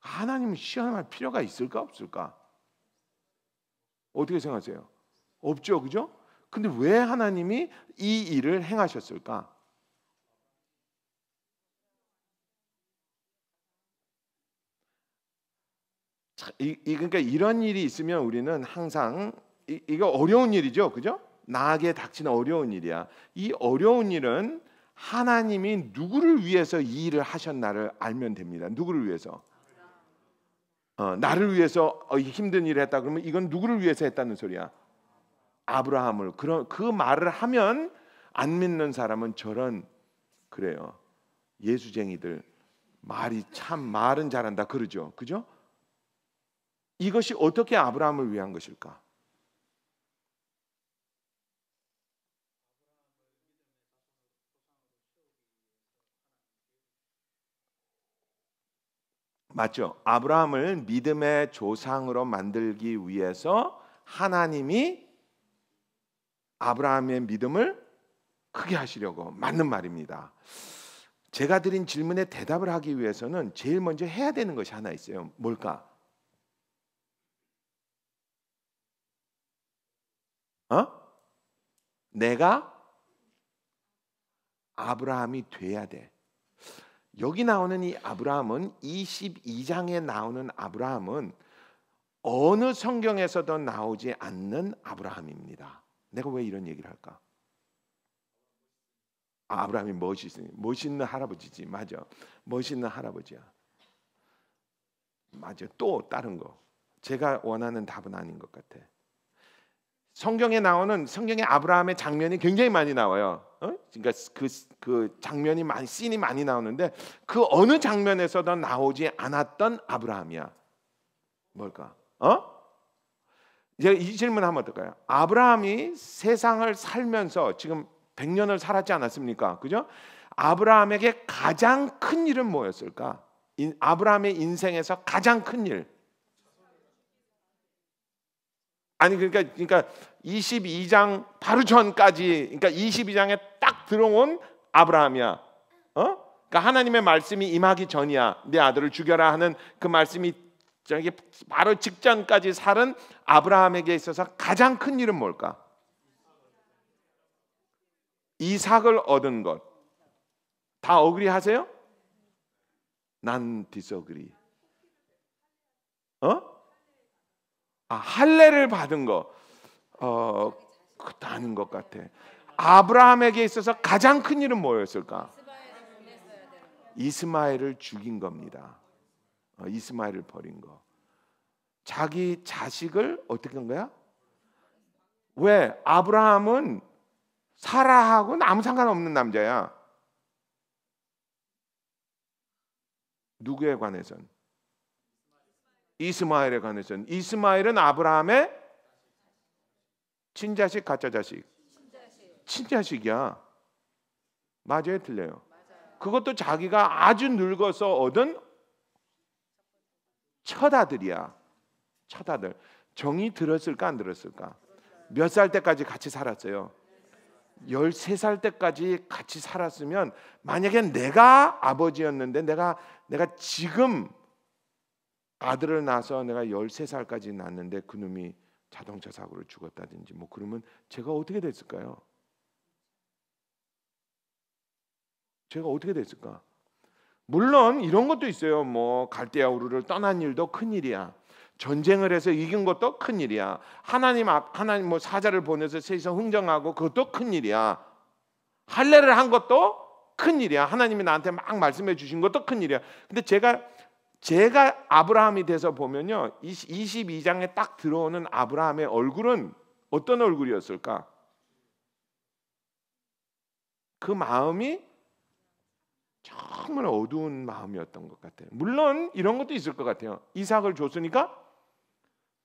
A: 하나님을 시험할 필요가 있을까 없을까? 어떻게 생각하세요? 없죠, 그죠? 근데 왜 하나님이 이 일을 행하셨을까? 이, 이, 그러니까 이런 일이 있으면 우리는 항상 이, 이거 어려운 일이죠, 그죠? 나에게 닥치는 어려운 일이야. 이 어려운 일은 하나님이 누구를 위해서 이 일을 하셨나를 알면 됩니다. 누구를 위해서? 어, 나를 위해서 어, 힘든 일을 했다 그러면 이건 누구를 위해서 했다는 소리야? 아브라함을 그런 그 말을 하면 안 믿는 사람은 저런 그래요. 예수쟁이들 말이 참 말은 잘한다 그러죠. 그죠? 이것이 어떻게 아브라함을 위한 것일까? 맞죠? 아브라함을 믿음의 조상으로 만들기 위해서 하나님이 아브라함의 믿음을 크게 하시려고 맞는 말입니다. 제가 드린 질문에 대답을 하기 위해서는 제일 먼저 해야 되는 것이 하나 있어요. 뭘까? 어? 내가 아브라함이 돼야 돼. 여기 나오는 이 아브라함은 22장에 나오는 아브라함은 어느 성경에서도 나오지 않는 아브라함입니다. 내가 왜 이런 얘기를 할까? 아, 브라함이 멋있으니 멋있는 할아버지지 맞아 멋있는 할아버지야 맞아 또 다른 거 제가 원하는 답은 아닌 것 같아 성경에 나오는 성경에 아브라함의 장면이 굉장히 많이 나와요. 어? 그러니까 그, 그 장면이 많이 씬이 많이 나오는데 그 어느 장면에서도 나오지 않았던 아브라함이야. 뭘까? 어? 이제 이 질문 하면 어떨까요? 아브라함이 세상을 살면서 지금 100년을 살았지 않았습니까? 그죠? 아브라함에게 가장 큰 일은 뭐였을까? 아브라함의 인생에서 가장 큰 일. 아니 그러니까 그러니까 22장 바로 전까지 그러니까 22장에 딱 들어온 아브라함이야. 어? 그러니까 하나님의 말씀이 임하기 전이야. 내 아들을 죽여라 하는 그 말씀이 저기 바로 직전까지 살은 아브라함에게 있어서 가장 큰 일은 뭘까? 이삭을 얻은 것. 다 어그리 하세요? 난 디서그리. 어? 아, 할례를 받은 거 어, 그다는 것 같아. 아브라함에게 있어서 가장 큰 일은 뭐였을까? 이스마엘을 죽인 겁니다. 어, 이스마엘을 버린 거. 자기 자식을 어떻게 한 거야? 왜 아브라함은 사라하고는 아무 상관없는 남자야. 누구에 관해선 이스마엘에 관해서 는 이스마엘은 아브라함의 친자식 가짜 자식 친자식이야 맞아요 틀려요 요 그것도 자기가 아주 늙어서 얻은 첫아들이야 첫아들 정이 들었을까 안 들었을까 몇 살 때까지 같이 살았어요 13살 때까지 같이 살았으면 만약에 내가 아버지였는데 내가 내가 지금 아들을 낳아서 내가 13살까지 낳았는데 그놈이 자동차 사고로 죽었다든지 뭐 그러면 제가 어떻게 됐을까요? 제가 어떻게 됐을까? 물론 이런 것도 있어요. 뭐 갈대아 우르를 떠난 일도 큰 일이야. 전쟁을 해서 이긴 것도 큰 일이야. 하나님 앞 하나님 뭐 사자를 보내서 세상 흥정하고 그것도 큰 일이야. 할례를 한 것도 큰 일이야. 하나님이 나한테 막 말씀해 주신 것도 큰 일이야. 근데 제가 제가 아브라함이 돼서 보면요. 22장에 딱 들어오는 아브라함의 얼굴은 어떤 얼굴이었을까? 그 마음이 정말 어두운 마음이었던 것 같아요. 물론 이런 것도 있을 것 같아요. 이삭을 줬으니까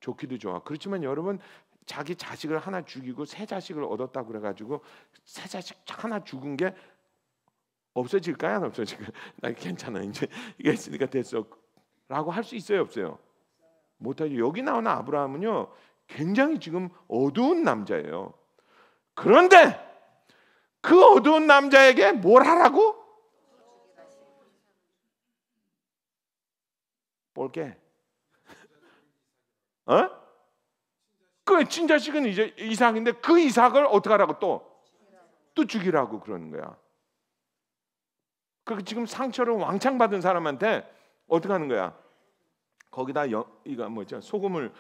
A: 좋기도 좋아. 그렇지만 여러분 자기 자식을 하나 죽이고 새 자식을 얻었다고 그래가지고 새 자식 하나 죽은 게 없어질까요? 없어질까요? 나 괜찮아 이제 이게 있으니까 됐어. 라고 할 수 있어요 없어요? 못하죠. 여기 나오는 아브라함은요 굉장히 지금 어두운 남자예요. 그런데 그 어두운 남자에게 뭘 하라고? 볼게. 어? 그 친자식은 이제 이삭인데 그 이삭을 어떻게 하라고 또? 또 죽이라고 그러는 거야. 그 지금 상처를 왕창 받은 사람한테 어떻게 하는 거야? 거기다 여, 이거 뭐죠? 소금을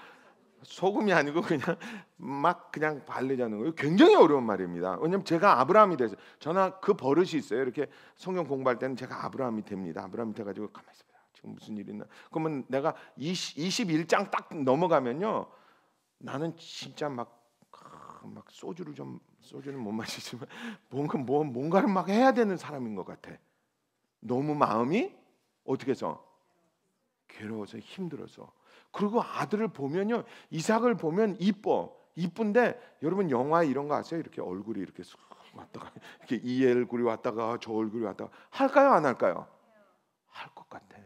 A: 소금이 아니고 그냥 막 그냥 바르자는 거예요. 굉장히 어려운 말입니다. 왜냐면 제가 아브라함이 돼서 저는 그 버릇이 있어요. 이렇게 성경 공부할 때는 제가 아브라함이 됩니다. 아브라함이 돼 가지고 가만히 있어 요 지금 무슨 일 있나? 그러면 내가 20, 21장 딱 넘어가면요. 나는 진짜 막 막 소주를 좀 소주는 못 마시지만 뭔가 뭐, 뭔가를 막 해야 되는 사람인 것 같아. 너무 마음이 어떻게 해서 괴로워서 힘들어서 그리고 아들을 보면요 이삭을 보면 이뻐 이쁜데 여러분 영화 이런 거 아세요 이렇게 얼굴이 이렇게 왔다가 이렇게 이 얼굴이 왔다가 저 얼굴이 왔다가 할까요 안 할까요 할 것 같아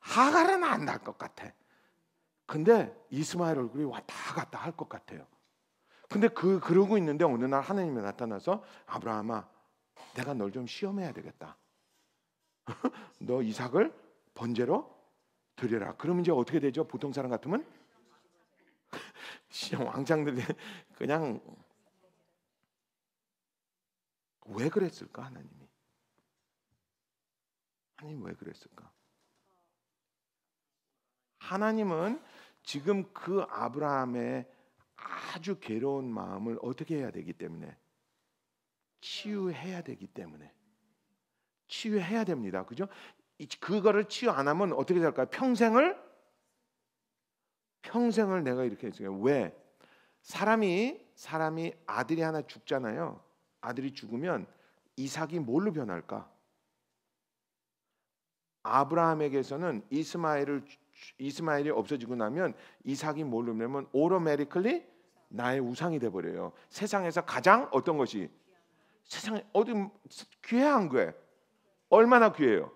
A: 하갈은 가안날것 같아 근데 이스마엘 얼굴이 왔다 갔다 할 것 같아요 근데 그 그러고 있는데 어느 날 하나님이 나타나서 아브라함아 내가 널 좀 시험해야 되겠다 너 이삭을 번제로 드려라. 그럼 이제 어떻게 되죠? 보통 사람 같으면 시장 왕장들이 그냥 왜 그랬을까 하나님이? 하나님 왜 그랬을까? 하나님은 지금 그 아브라함의 아주 괴로운 마음을 어떻게 해야 되기 때문에 치유해야 되기 때문에 치유해야 됩니다. 그죠? 그거를 치유 안 하면 어떻게 될까요? 평생을 평생을 내가 이렇게 했어요. 왜? 사람이 사람이 아들이 하나 죽잖아요. 아들이 죽으면 이삭이 뭘로 변할까? 아브라함에게서는 이스마엘을 이스마엘이 없어지고 나면 이삭이 뭘로 변면 오로메리클리 나의 우상이 돼 버려요. 세상에서 가장 어떤 것이 세상에 어디 귀한 거예요. 얼마나 귀해요?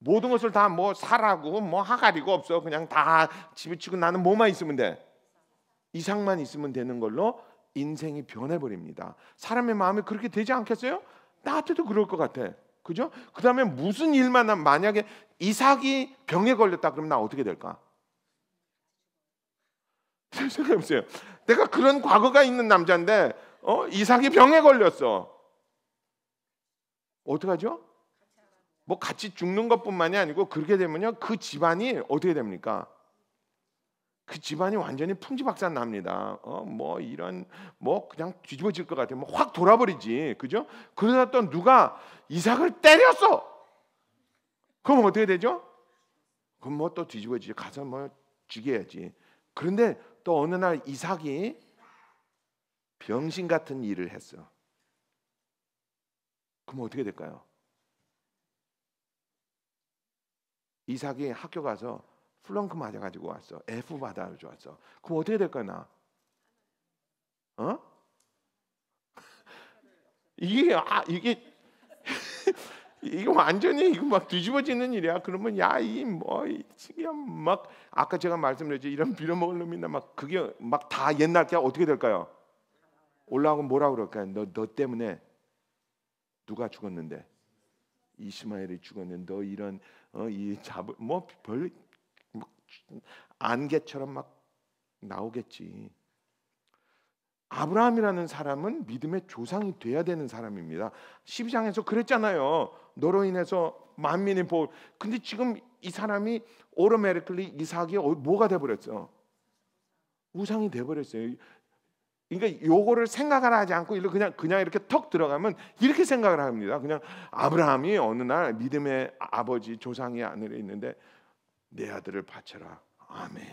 A: 모든 것을 다 뭐 사라고 뭐 하가리가 없어 그냥 다 집에 치고 나는 뭐만 있으면 돼 이상만 있으면 되는 걸로 인생이 변해버립니다 사람의 마음이 그렇게 되지 않겠어요? 나한테도 그럴 것 같아 그죠? 그 다음에 무슨 일만 하면 만약에 이삭이 병에 걸렸다 그러면 나 어떻게 될까? 생각해보세요 내가 그런 과거가 있는 남자인데 어? 이삭이 병에 걸렸어 어떡하죠? 뭐 같이 죽는 것뿐만이 아니고 그렇게 되면요 그 집안이 어떻게 됩니까? 그 집안이 완전히 풍지박산 납니다. 어, 뭐 이런 뭐 그냥 뒤집어질 것 같아요. 뭐확 돌아버리지, 그죠? 그러다 또 누가 이삭을 때렸어. 그럼 어떻게 되죠? 그럼 뭐 또 뒤집어지지. 가서 뭐 죽여야지. 그런데 또 어느 날 이삭이 병신 같은 일을 했어. 그럼 어떻게 될까요? 이삭이 학교 가서 플렁크 맞아가지고 왔어. F 받아가지고 왔어. 그럼 어떻게 될 거나? 어? 이게 아 이게 이거 완전히 이거 막 뒤집어지는 일이야. 그러면 야 이뭐 지금 막 아까 제가 말씀드렸죠 이런 빌어먹을 놈이나 막 그게 막 다 옛날 게 어떻게 될까요? 올라오고 뭐라 그럴까요? 너 너 때문에 누가 죽었는데 이스마엘이 죽었는데 너 이런 어, 이 잡을 뭐별 뭐, 안개처럼 막 나오겠지. 아브라함이라는 사람은 믿음의 조상이 돼야 되는 사람입니다. 12장에서 그랬잖아요. 너로 인해서 만민이 보. 근데 지금 이 사람이 오로메리클리 이삭이 어, 뭐가 돼 버렸어? 우상이 돼 버렸어요. 그러니까 요거를 생각을 하지 않고 그냥 그냥 이렇게 턱 들어가면 이렇게 생각을 합니다. 그냥 아브라함이 어느 날 믿음의 아버지 조상의 아늘에 있는데 내 아들을 바쳐라. 아멘.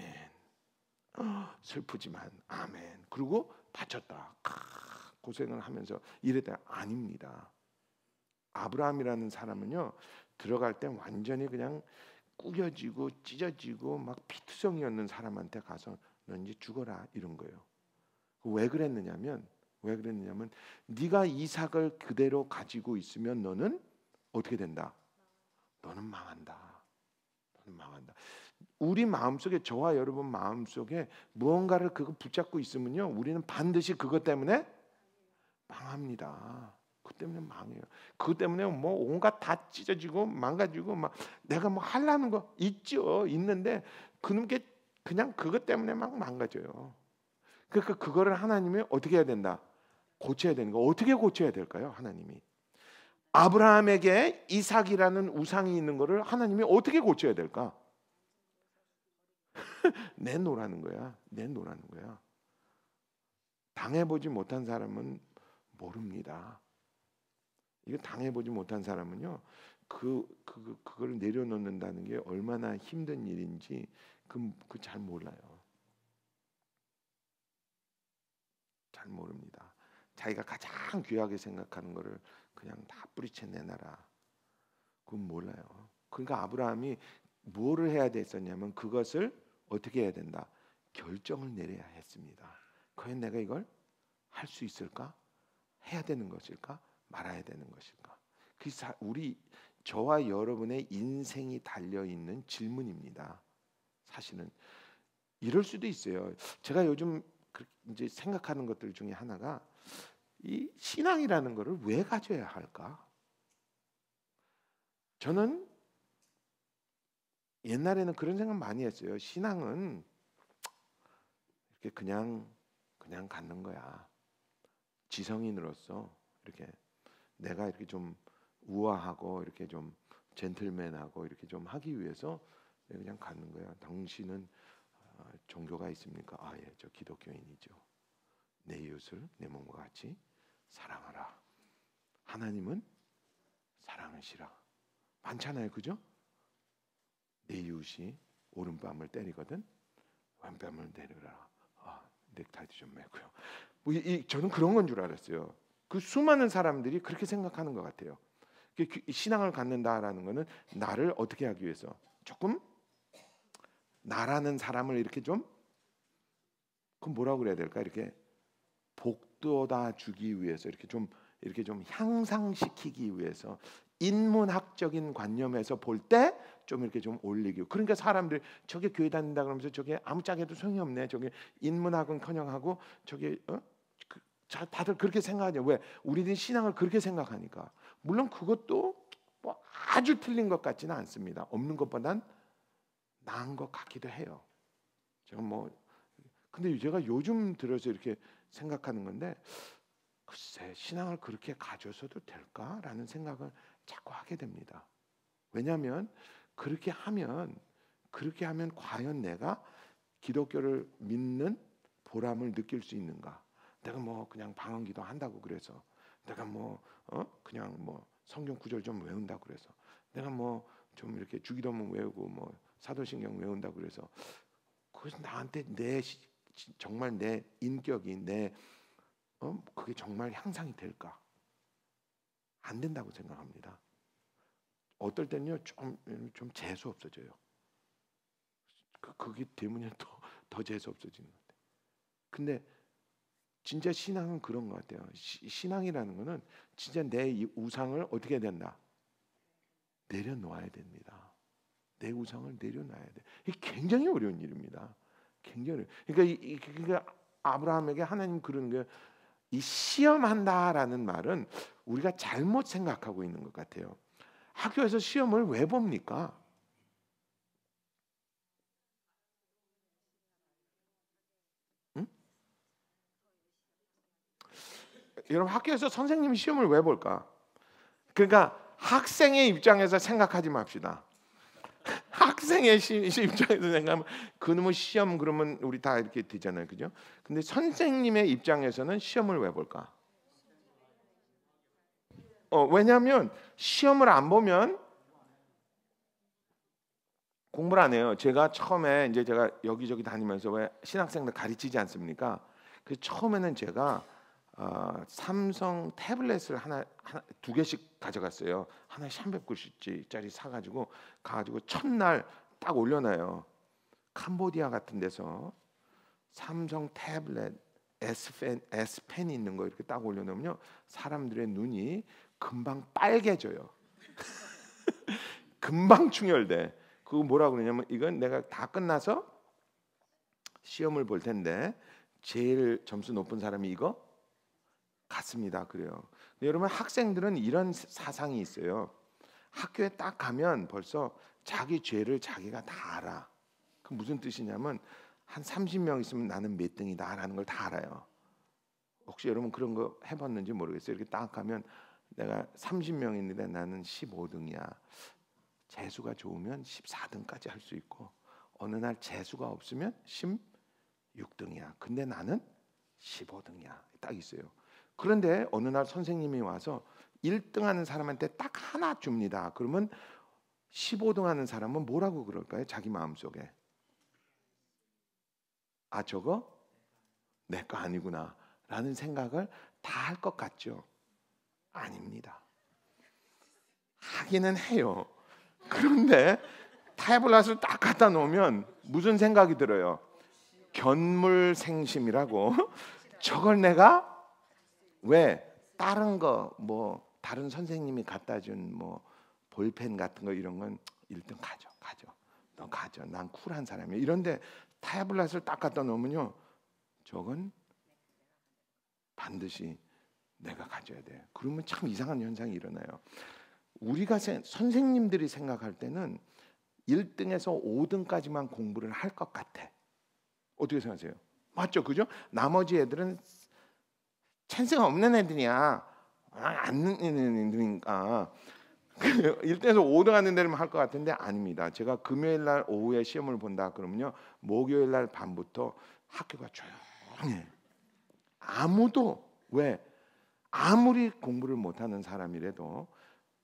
A: 슬프지만 아멘. 그리고 바쳤다. 고생을 하면서 이랬다 아닙니다. 아브라함이라는 사람은요 들어갈 때 완전히 그냥 꾸겨지고 찢어지고 막 피투성이었는 사람한테 가서 넌 이제 죽어라 이런 거예요. 왜 그랬느냐면 왜 그랬느냐면 네가 이삭을 그대로 가지고 있으면 너는 어떻게 된다? 너는 망한다. 너는 망한다. 우리 마음속에 저와 여러분 마음속에 무언가를 그거 붙잡고 있으면요. 우리는 반드시 그것 때문에 망합니다. 그 때문에 망해요. 그 때문에 뭐 온갖 다 찢어지고 망가지고 막 내가 뭐 하려는 거 있죠. 있는데 그놈께 그냥 그것 때문에 막 망가져요. 그러니까 그거를 하나님이 어떻게 해야 된다? 고쳐야 되는 거. 어떻게 고쳐야 될까요? 하나님이. 아브라함에게 이삭이라는 우상이 있는 거를 하나님이 어떻게 고쳐야 될까? 내놓으라는 거야. 내놓으라는 거야. 당해보지 못한 사람은 모릅니다. 이거 당해보지 못한 사람은요. 그, 그, 그 그걸 내려놓는다는 게 얼마나 힘든 일인지 그, 그잘 몰라요. 잘 모릅니다. 자기가 가장 귀하게 생각하는 것을 그냥 다 뿌리채 내놔라. 그건 몰라요. 그러니까 아브라함이 뭐를 해야 됐었냐면 그것을 어떻게 해야 된다. 결정을 내려야 했습니다. 과연 내가 이걸 할 수 있을까? 해야 되는 것일까? 말아야 되는 것일까? 그 우리 저와 여러분의 인생이 달려 있는 질문입니다. 사실은 이럴 수도 있어요. 제가 요즘 이제 생각하는 것들 중에 하나가 이 신앙이라는 것을 왜 가져야 할까? 저는 옛날에는 그런 생각 많이 했어요. 신앙은 이렇게 그냥 그냥 갖는 거야. 지성인으로서 이렇게 내가 이렇게 좀 우아하고 이렇게 좀 젠틀맨하고 이렇게 좀 하기 위해서 그냥 갖는 거야. 당신은 아, 종교가 있습니까? 아, 예, 저 기독교인이죠. 내 이웃을 내 몸과 같이 사랑하라. 하나님은 사랑하시라. 많잖아요, 그죠? 내 이웃이 오른뺨을 때리거든 왼뺨을 내리라. 아, 넥타이도 좀 매고요. 뭐 이, 이, 저는 그런 건 줄 알았어요. 그 수많은 사람들이 그렇게 생각하는 것 같아요. 그, 그, 신앙을 갖는다라는 것은 나를 어떻게 하기 위해서 조금 나라는 사람을 이렇게 좀 그건 뭐라고 그래야 될까? 이렇게 복도다 주기 위해서 이렇게 좀 이렇게 좀 향상시키기 위해서 인문학적인 관념에서 볼 때 좀 이렇게 좀 올리고 그러니까 사람들 저게 교회 다닌다 그러면서 저게 아무짝에도 소용이 없네 저게 인문학은커녕하고 저게 어? 그, 자, 다들 그렇게 생각하냐 왜 우리는 신앙을 그렇게 생각하니까 물론 그것도 뭐 아주 틀린 것 같지는 않습니다 없는 것보단 나은 것 같기도 해요. 제가 뭐 근데 제가 요즘 들어서 이렇게 생각하는 건데 글쎄 신앙을 그렇게 가져서도 될까라는 생각을 자꾸 하게 됩니다. 왜냐하면 그렇게 하면 그렇게 하면 과연 내가 기독교를 믿는 보람을 느낄 수 있는가? 내가 뭐 그냥 방언기도 한다고 그래서 내가 뭐 어? 그냥 뭐 성경 구절 좀 외운다 그래서 내가 뭐 좀 이렇게 주기도문 외우고 뭐 사도신경 외운다 그래서 그것은 나한테 내 정말 내인격인내 어? 그게 정말 향상이 될까? 안 된다고 생각합니다. 어떨 때는요 좀 좀 재수 없어져요. 그, 그게 때문에 더 더 재수 없어지는 것 같아요. 근데 진짜 신앙은 그런 것 같아요. 시, 신앙이라는 것은 진짜 내 우상을 어떻게 해야 된다? 내려놓아야 됩니다. 내 우상을 내려놔야 돼. 이 굉장히 어려운 일입니다. 굉장히 그러니까 이, 그러니까 아브라함에게 하나님 그런 게이 시험한다라는 말은 우리가 잘못 생각하고 있는 것 같아요. 학교에서 시험을 왜 봅니까? 여러분 학교에서 선생님 시험을 왜 볼까? 그러니까 학생의 입장에서 생각하지 맙시다. 학생의 입장에서 생각하면 그놈의 시험 그러면 우리 다 이렇게 되잖아요, 그죠? 근데 선생님의 입장에서는 시험을 왜 볼까? 어, 왜냐하면 시험을 안 보면 공부를 안 해요. 제가 처음에 이제 제가 여기저기 다니면서 왜 신학생들 가르치지 않습니까? 그 처음에는 제가 어, 삼성 태블릿을 하나, 하나, 두 개씩 가져갔어요. 하나에 300불짜리 사가지고 가가지고 첫날 딱 올려놔요. 캄보디아 같은 데서 삼성 태블릿 S펜, S펜이 있는 거 이렇게 딱 올려놓으면요. 사람들의 눈이 금방 빨개져요. 금방 충혈돼. 그거 뭐라 고 그러냐면 이건 내가 다 끝나서 시험을 볼 텐데 제일 점수 높은 사람이 이거 같습니다. 그래요. 여러분 학생들은 이런 사상이 있어요. 학교에 딱 가면 벌써 자기 죄를 자기가 다 알아. 그 무슨 뜻이냐면 한 30명 있으면 나는 몇 등이다라는 걸 다 알아요. 혹시 여러분 그런 거 해봤는지 모르겠어요. 이렇게 딱 가면 내가 30명인데 나는 15등이야. 재수가 좋으면 14등까지 할 수 있고 어느 날 재수가 없으면 16등이야. 근데 나는 15등이야. 딱 있어요. 그런데 어느 날 선생님이 와서 1등 하는 사람한테 딱 하나 줍니다. 그러면 15등 하는 사람은 뭐라고 그럴까요? 자기 마음속에. 아, 저거 내 거 아니구나. 라는 생각을 다 할 것 같죠? 아닙니다. 하기는 해요. 그런데 타이블랏을 딱 갖다 놓으면 무슨 생각이 들어요? 견물생심이라고 저걸 내가 왜 다른 거 뭐 다른 선생님이 갖다 준 뭐 볼펜 같은 거 이런 건 1등 가져 가져 너 가져 난 쿨한 사람이야 이런데 타블렛을 딱 갖다 놓으면요 저건 반드시 내가 가져야 돼 그러면 참 이상한 현상이 일어나요 우리가 세, 선생님들이 생각할 때는 1등에서 5등까지만 공부를 할 것 같아 어떻게 생각하세요? 맞죠, 그죠? 나머지 애들은 찬스가 없는 애들이야. 워안 아, 늦는 애들이니까. 1등에서 5등 하는 데는 할것 같은데 아닙니다. 제가 금요일 날 오후에 시험을 본다 그러면요. 목요일 날 밤부터 학교가 조용해. 아무도 왜 아무리 공부를 못 하는 사람이라도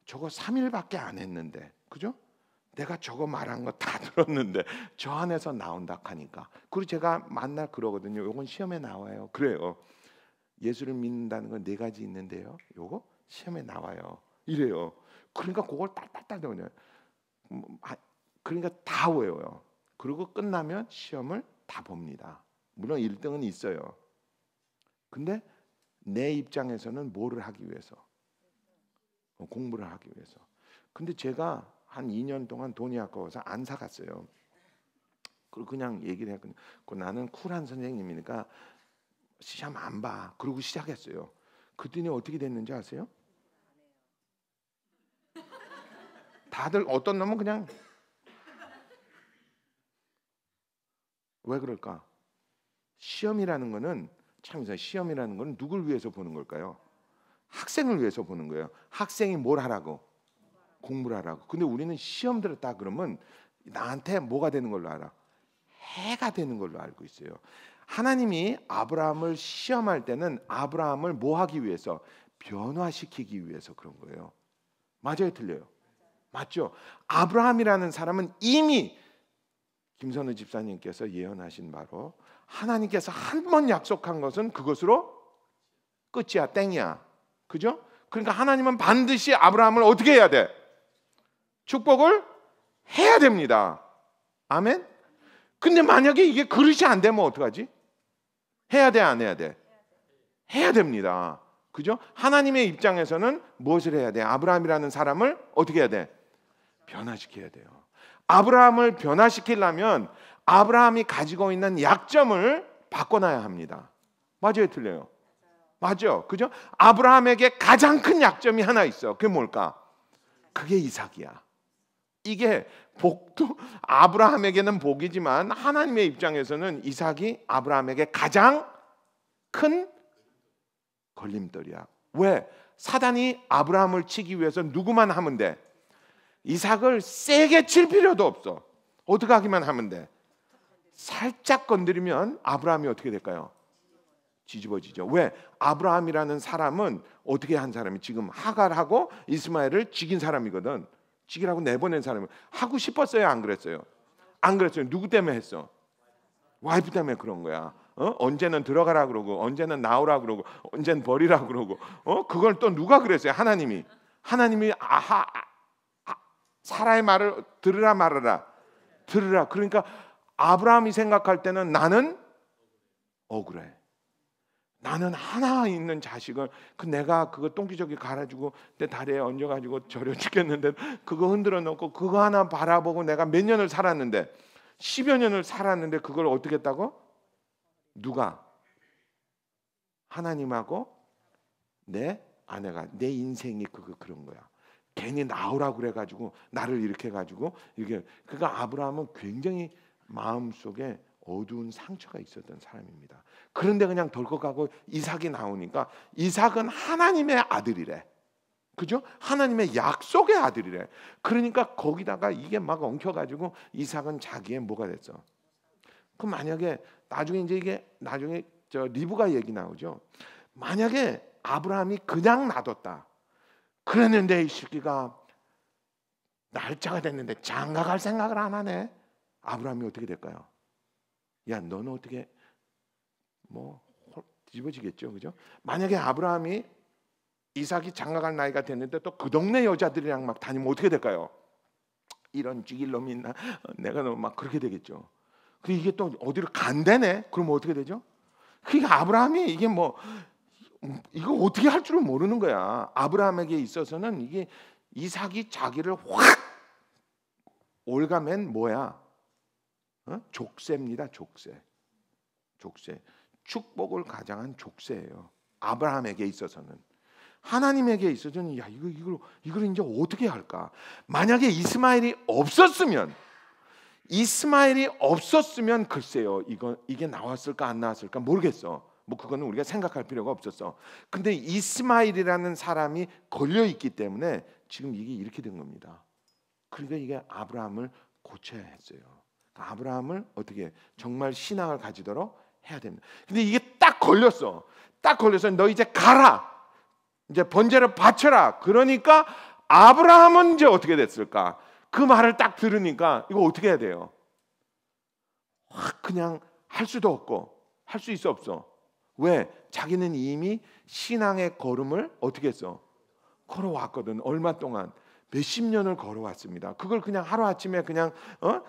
A: 저거 3일밖에 안 했는데. 그죠? 내가 저거 말한 거 다 들었는데 저 안에서 나온다 하니까. 그리고 제가 만날 그러거든요. 요건 시험에 나와요. 그래요. 예수를 믿는다는 건 네 가지 있는데요. 요거 시험에 나와요. 이래요. 그러니까 그걸 딸딸딸 되냐. 음, 아, 그러니까 다 외워요. 그리고 끝나면 시험을 다 봅니다. 물론 1등은 있어요. 근데 내 입장에서는 뭐를 하기 위해서? 어, 공부를 하기 위해서. 근데 제가 한 2년 동안 돈이 아까워서 안 사갔어요. 그리고 그냥 얘기를 했거든요. 그 나는 쿨한 선생님이니까 시험 안 봐. 그러고 시작했어요. 그랬더니 어떻게 됐는지 아세요? 다들 어떤 놈은 그냥 왜 그럴까? 시험이라는 거는 참 이상 시험이라는 거는 누굴 위해서 보는 걸까요? 학생을 위해서 보는 거예요. 학생이 뭘 하라고? 공부를 하라고. 근데 우리는 시험 들었다 그러면 나한테 뭐가 되는 걸로 알아? 해가 되는 걸로 알고 있어요. 하나님이 아브라함을 시험할 때는 아브라함을 뭐 하기 위해서 변화시키기 위해서 그런 거예요. 맞아요, 틀려요. 맞죠? 아브라함이라는 사람은 이미 김선우 집사님께서 예언하신 바로 하나님께서 한 번 약속한 것은 그것으로 끝이야, 땡이야. 그죠? 그러니까 하나님은 반드시 아브라함을 어떻게 해야 돼? 축복을 해야 됩니다. 아멘? 근데 만약에 이게 그릇이 안 되면 어떡하지? 해야 돼, 안 해야 돼? 해야 됩니다. 그죠? 하나님의 입장에서는 무엇을 해야 돼? 아브라함이라는 사람을 어떻게 해야 돼? 변화시켜야 돼요. 아브라함을 변화시키려면 아브라함이 가지고 있는 약점을 바꿔놔야 합니다. 맞아요, 틀려요? 맞죠? 그죠? 아브라함에게 가장 큰 약점이 하나 있어. 그게 뭘까? 그게 이삭이야. 이게 복도 아브라함에게는 복이지만 하나님의 입장에서는 이삭이 아브라함에게 가장 큰 걸림돌이야. 왜? 사단이 아브라함을 치기 위해서 누구만 하면 돼? 이삭을 세게 칠 필요도 없어. 어떻게 하기만 하면 돼. 살짝 건드리면 아브라함이 어떻게 될까요? 뒤집어지죠. 왜? 아브라함이라는 사람은 어떻게 한 사람이 지금 하갈하고 이스마엘을 죽인 사람이거든. 직이라고 내보낸 사람은 하고 싶었어요, 안 그랬어요? 안 그랬어요. 누구 때문에 했어? 와이프 때문에 그런 거야. 어? 언제는 들어가라 그러고 언제는 나오라 그러고 언제는 버리라 그러고 어? 그걸 또 누가 그랬어요? 하나님이. 하나님이 아하 아, 아, 사라의 말을 들으라 말하라. 들으라. 그러니까 아브라함이 생각할 때는 나는 억울해. 나는 하나 있는 자식을 그 내가 그거 똥기저기 갈아주고 내 다리에 얹어가지고 저려 죽겠는데 그거 흔들어 놓고 그거 하나 바라보고 내가 몇 년을 살았는데 십여 년을 살았는데 그걸 어떻게 했다고? 누가? 하나님하고 내 아내가 내 인생이 그거 그런 거야. 괜히 나오라 그래가지고 나를 이렇게 가지고 이게 그가 그러니까 아브라함은 굉장히 마음 속에 어두운 상처가 있었던 사람입니다. 그런데 그냥 덜컥 가고 이삭이 나오니까 이삭은 하나님의 아들이래. 그죠? 하나님의 약속의 아들이래. 그러니까 거기다가 이게 막 엉켜가지고 이삭은 자기의 뭐가 됐어? 그럼 만약에 나중에 이제 이게 나중에 저 리브가 얘기 나오죠. 만약에 아브라함이 그냥 놔뒀다. 그랬는데 이 새끼가 날짜가 됐는데 장가갈 생각을 안 하네. 아브라함이 어떻게 될까요? 야, 너는 어떻게 뭐 뒤집어지겠죠, 그죠? 만약에 아브라함이 이삭이 장가갈 나이가 됐는데 또 그 동네 여자들이랑 막 다니면 어떻게 될까요? 이런 죽일 놈이 있나? 어, 내가 너무 막 그렇게 되겠죠. 그 이게 또 어디로 간대네? 그럼 어떻게 되죠? 그러니까 아브라함이 이게 뭐 음, 이거 어떻게 할 줄을 모르는 거야. 아브라함에게 있어서는 이게 이삭이 자기를 확 올가맨 뭐야? 어? 족쇄입니다. 족쇄. 족쇄. 축복을 가장한 족쇄예요. 아브라함에게 있어서는 하나님에게 있어서는 야 이거 이걸 이걸 이제 어떻게 할까? 만약에 이스마엘이 없었으면 이스마엘이 없었으면 글쎄요 이거 이게 나왔을까 안 나왔을까 모르겠어. 뭐 그거는 우리가 생각할 필요가 없었어. 근데 이스마엘이라는 사람이 걸려 있기 때문에 지금 이게 이렇게 된 겁니다. 그러니까 이게 아브라함을 고쳐야 했어요. 그러니까 아브라함을 어떻게 정말 신앙을 가지도록 해야 됩니다. 근데 이게 딱 걸렸어. 딱 걸려서 너 이제 가라. 이제 번제를 바쳐라. 그러니까 아브라함은 이제 어떻게 됐을까? 그 말을 딱 들으니까 이거 어떻게 해야 돼요? 확 그냥 할 수도 없고 할 수 있어 없어. 왜? 자기는 이미 신앙의 걸음을 어떻게 했어? 걸어왔거든. 얼마 동안 몇십 년을 걸어왔습니다. 그걸 그냥 하루 아침에 그냥 어?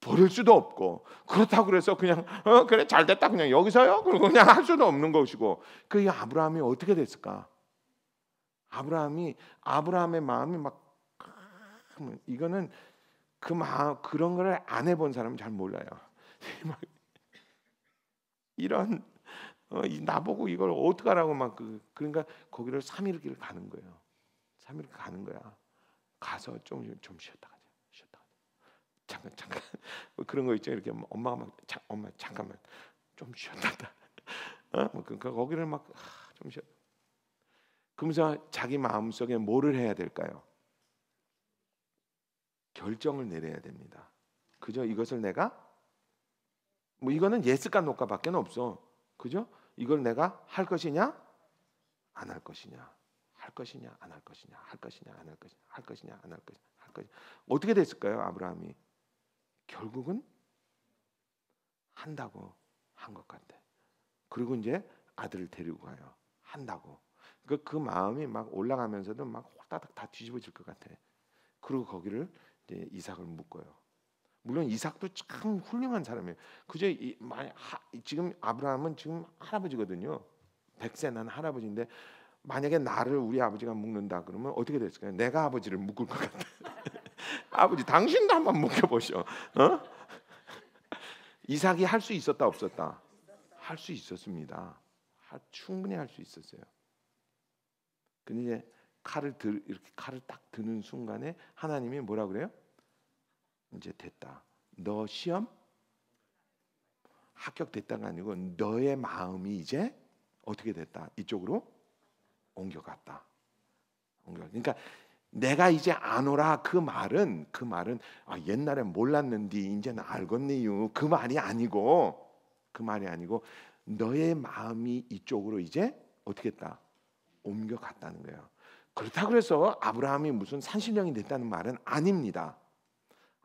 A: 버릴 수도 없고 그렇다고 해서 그냥 어 그래 잘 됐다 그냥 여기서요 그리고 그냥 할 수도 없는 것이고 그 아브라함이 어떻게 됐을까? 아브라함이 아브라함의 마음이 막 이거는 그 마, 음 그런 거를 안 해본 사람은 잘 몰라요. 이런 어, 나보고 이걸 어떡하라고 막 그, 그러니까 거기를 3일 길 가는 거예요. 3일 가는 거야. 가서 좀 좀 쉬었다가 잠깐 잠깐 뭐 그런 거 있죠 이렇게 뭐 엄마가 막 자, 엄마 잠깐만 좀 쉬었다 어? 그러니까 거기를 막좀 아, 쉬어 그러면서 자기 마음속에 뭐를 해야 될까요? 결정을 내려야 됩니다 그죠? 이것을 내가 뭐 이거는 예스과 노가밖에 없어 그죠? 이걸 내가 할 것이냐 안 할 것이냐 할 것이냐 안 할 것이냐 할 것이냐 안 할 것이냐 할 것이냐 안 할 것이냐 할 것이냐 어떻게 됐을까요 아브라함이 결국은 한다고 한 것 같아. 그리고 이제 아들을 데리고 가요. 한다고. 그, 그 마음이 막 올라가면서도 막 호다닥 다 뒤집어질 것 같아. 그리고 거기를 이제 이삭을 묶어요. 물론 이삭도 참 훌륭한 사람이에요. 그저 이, 만 하, 지금 아브라함은 지금 할아버지거든요. 백세 난 할아버지인데 만약에 나를 우리 아버지가 묶는다 그러면 어떻게 됐을까요? 내가 아버지를 묶을 것 같아. 아버지 당신도 한번 묵혀보시오. 어? 이삭이 할 수 있었다 없었다? 할 수 있었습니다. 충분히 할 수 있었어요. 근데 칼을 들 이렇게 칼을 딱 드는 순간에 하나님이 뭐라 그래요? 이제 됐다. 너 시험 합격됐다가 아니고 너의 마음이 이제 어떻게 됐다. 이쪽으로 옮겨갔다. 옮겨. 그러니까 내가 이제 안 오라 그 말은 그 말은 아, 옛날에 몰랐는데 이제는 알겠네요 그 말이 아니고 그 말이 아니고 너의 마음이 이쪽으로 이제 어떻게 했다 옮겨갔다는 거예요. 그렇다 그래서 아브라함이 무슨 산신령이 됐다는 말은 아닙니다.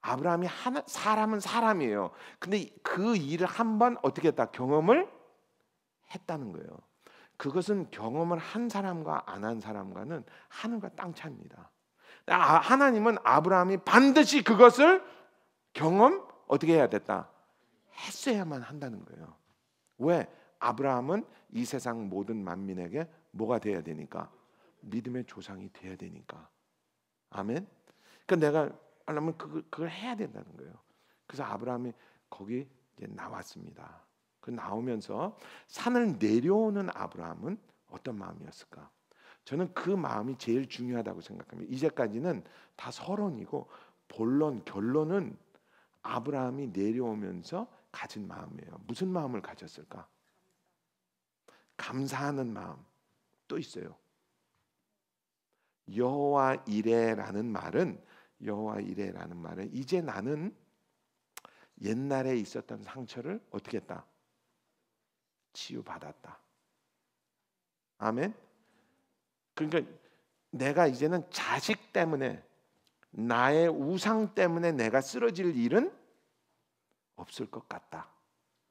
A: 아브라함이 하나, 사람은 사람이에요. 근데 그 일을 한 번 어떻게 했다 경험을 했다는 거예요. 그것은 경험을 한 사람과 안 한 사람과는 하늘과 땅 차입니다. 아, 하나님은 아브라함이 반드시 그것을 경험 어떻게 해야 됐다? 했어야만 한다는 거예요. 왜? 아브라함은 이 세상 모든 만민에게 뭐가 돼야 되니까? 믿음의 조상이 돼야 되니까. 아멘. 그러니까 내가 하려면 그걸, 그걸 해야 된다는 거예요. 그래서 아브라함이 거기 이제 나왔습니다. 그 나오면서 산을 내려오는 아브라함은 어떤 마음이었을까? 저는 그 마음이 제일 중요하다고 생각합니다. 이제까지는 다 서론이고 본론 결론은 아브라함이 내려오면서 가진 마음이에요. 무슨 마음을 가졌을까? 감사하는 마음 또 있어요. 여호와 이레라는 말은 여호와 이레라는 말은 이제 나는 옛날에 있었던 상처를 어떻게 했다? 치유받았다. 아멘. 그러니까 내가 이제는 자식 때문에 나의 우상 때문에 내가 쓰러질 일은 없을 것 같다.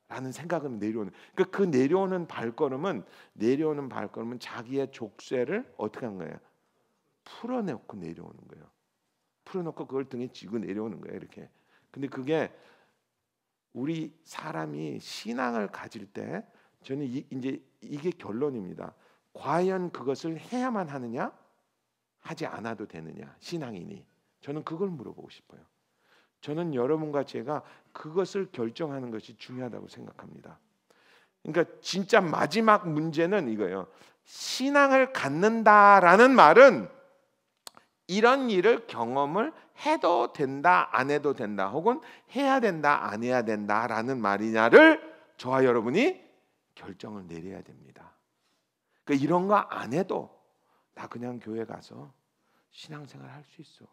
A: 라는 생각은 내려오는 그러니까 그 내려오는 발걸음은 내려오는 발걸음은 자기의 족쇄를 어떻게 한 거예요? 풀어내고 내려오는 거예요. 풀어놓고 그걸 등에 지고 내려오는 거예요. 이렇게. 근데 그게 우리 사람이 신앙을 가질 때 저는 이, 이제 이게 결론입니다. 과연 그것을 해야만 하느냐? 하지 않아도 되느냐? 신앙이니. 저는 그걸 물어보고 싶어요. 저는 여러분과 제가 그것을 결정하는 것이 중요하다고 생각합니다. 그러니까 진짜 마지막 문제는 이거예요. 신앙을 갖는다라는 말은 이런 일을 경험을 해도 된다 안 해도 된다 혹은 해야 된다 안 해야 된다라는 말이냐를 저와 여러분이 결정을 내려야 됩니다. 그러니까 이런 거 안 해도 나 그냥 교회 가서 신앙생활 할 수 있어.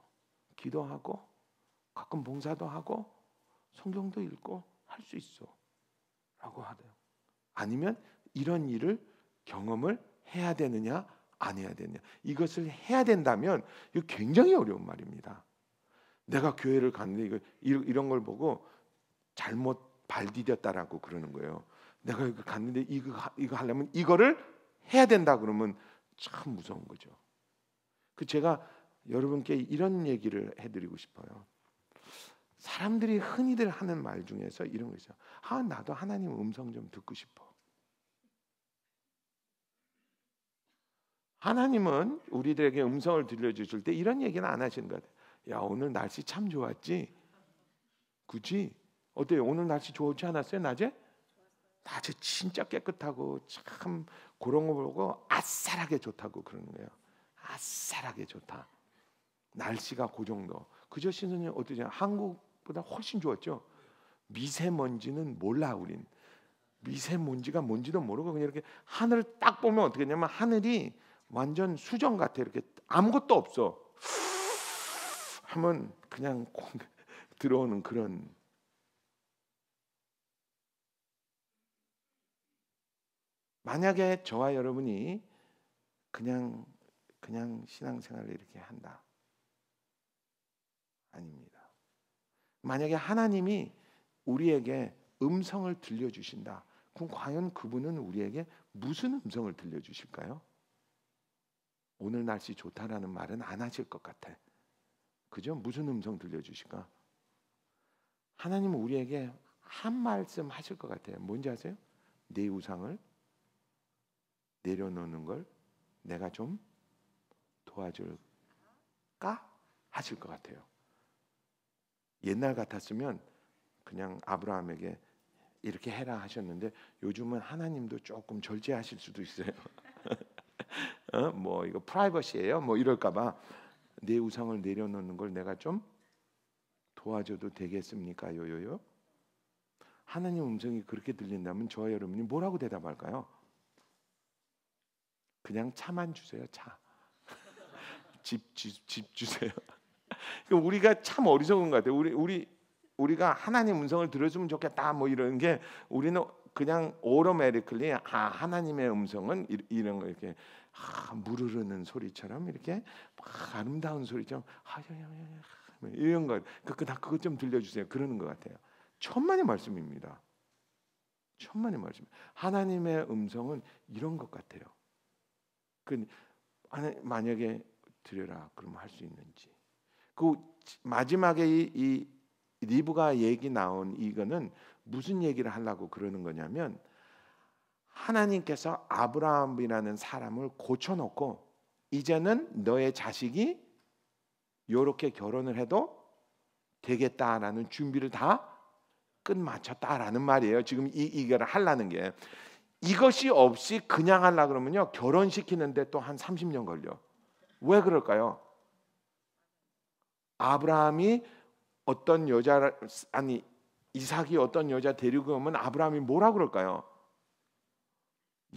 A: 기도하고 가끔 봉사도 하고 성경도 읽고 할 수 있어라고 하대요. 아니면 이런 일을 경험을 해야 되느냐 안 해야 되느냐 이것을 해야 된다면 이거 굉장히 어려운 말입니다. 내가 교회를 갔는데 이거 이런 걸 보고 잘못 발디뎠다라고 그러는 거예요. 내가 이거 갔는데 이거 이거 하려면 이거를 해야 된다 그러면 참 무서운 거죠. 그 제가 여러분께 이런 얘기를 해드리고 싶어요. 사람들이 흔히들 하는 말 중에서 이런 거 있어요. 아 나도 하나님 음성 좀 듣고 싶어. 하나님은 우리들에게 음성을 들려주실 때 이런 얘기는 안 하시는 것 같아요. 야 오늘 날씨 참 좋았지. 굳이 어때요? 오늘 날씨 좋지 않았어요? 낮에? 낮에 진짜 깨끗하고 참 그런 거 보고 아싸라게 좋다고 그러는 거예요. 아싸라게 좋다. 날씨가 그 정도. 그저 신선님 어떠냐? 한국보다 훨씬 좋았죠. 미세먼지는 몰라 우린. 미세먼지가 뭔지도 모르고 그냥 이렇게 하늘을 딱 보면 어떻게 되냐면 하늘이 완전 수정 같아 이렇게 아무것도 없어. 하면 그냥 들어오는 그런 만약에 저와 여러분이 그냥 그냥 신앙생활을 이렇게 한다. 아닙니다. 만약에 하나님이 우리에게 음성을 들려주신다. 그럼 과연 그분은 우리에게 무슨 음성을 들려주실까요? 오늘 날씨 좋다라는 말은 안 하실 것 같아. 그죠? 무슨 음성 들려주실까? 하나님은 우리에게 한 말씀 하실 것 같아요. 뭔지 아세요? 내 우상을 내려놓는 걸 내가 좀 도와줄까 하실 것 같아요. 옛날 같았으면 그냥 아브라함에게 이렇게 해라 하셨는데 요즘은 하나님도 조금 절제하실 수도 있어요. 어? 뭐 이거 프라이버시예요. 뭐 이럴까봐 내 우상을 내려놓는 걸 내가 좀 도와줘도 되겠습니까? 요요요. 하나님 음성이 그렇게 들린다면 저와 여러분이 뭐라고 대답할까요? 그냥 차만 주세요. 차. 집, 집, 집 주세요. 그러니까 우리가 참 어리석은 것 같아요. 우리 우리 우리가 하나님 음성을 들어주면 좋겠다 뭐 이런 게 우리는 그냥 오로메리클리 아 하나님의 음성은 이런 거 이렇게 아, 물 흐르는 소리처럼 이렇게 막 아름다운 소리처럼 하야야야 아, 뭐 이런 거 그다 그, 그것 좀 들려주세요 그러는 것 같아요 천만의 말씀입니다 천만의 말씀 하나님의 음성은 이런 것 같아요 그 만약에 드려라 그러면 할 수 있는지 그 마지막에 이, 이 리브가 얘기 나온 이거는 무슨 얘기를 하려고 그러는 거냐면 하나님께서 아브라함이라는 사람을 고쳐놓고 이제는 너의 자식이 요렇게 결혼을 해도 되겠다라는 준비를 다 끝마쳤다라는 말이에요. 지금 이 이걸 하려는 게 이것이 없이 그냥 하려 그러면요 결혼시키는데 또 한 30년 걸려. 왜 그럴까요? 아브라함이 어떤 여자 아니 이삭이 어떤 여자 데리고 오면 아브라함이 뭐라 그럴까요?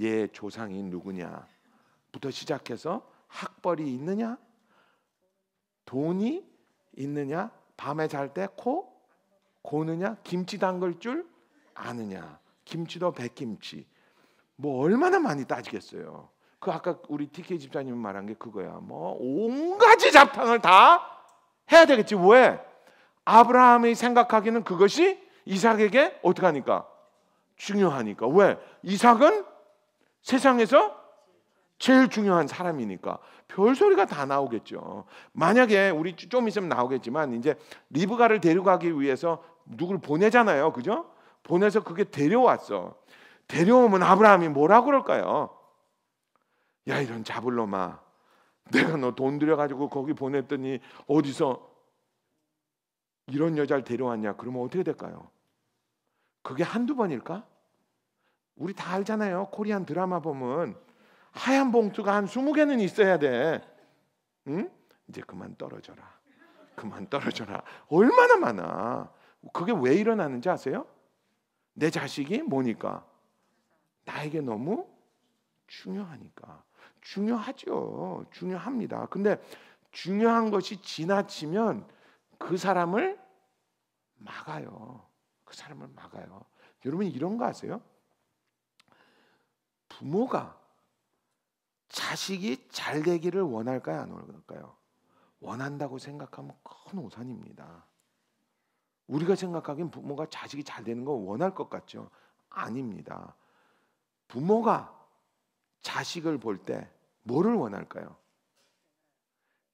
A: 얘 조상이 누구냐부터 시작해서 학벌이 있느냐, 돈이 있느냐, 밤에 잘 때 코 고느냐, 김치 담글 줄 아느냐, 김치도 백김치, 뭐 얼마나 많이 따지겠어요. 그 아까 우리 TK 집사님 말한 게 그거야. 뭐 온가지 잡탕을 다 해야 되겠지. 왜? 아브라함이 생각하기는 그것이 이삭에게 어떻게 하니까 중요하니까. 왜? 이삭은 세상에서 제일 중요한 사람이니까 별소리가 다 나오겠죠. 만약에 우리 좀 있으면 나오겠지만 이제 리브가를 데려가기 위해서 누굴 보내잖아요. 그죠? 보내서 그게 데려왔어. 데려오면 아브라함이 뭐라 그럴까요? 야 이런 자불로마 내가 너 돈 들여가지고 거기 보냈더니 어디서 이런 여자를 데려왔냐 그러면 어떻게 될까요? 그게 한두 번일까? 우리 다 알잖아요 코리안 드라마 보면 하얀 봉투가 한 20개는 있어야 돼 응? 이제 그만 떨어져라 그만 떨어져라 얼마나 많아 그게 왜 일어나는지 아세요? 내 자식이 뭐니까 나에게 너무 중요하니까. 중요하죠. 중요합니다. 근데 중요한 것이 지나치면 그 사람을 막아요. 그 사람을 막아요. 여러분 이런 거 아세요? 부모가 자식이 잘 되기를 원할까요, 안 원할까요? 원한다고 생각하면 큰 오산입니다. 우리가 생각하기엔 부모가 자식이 잘 되는 거 원할 것 같죠? 아닙니다. 부모가 자식을 볼 때 뭐를 원할까요?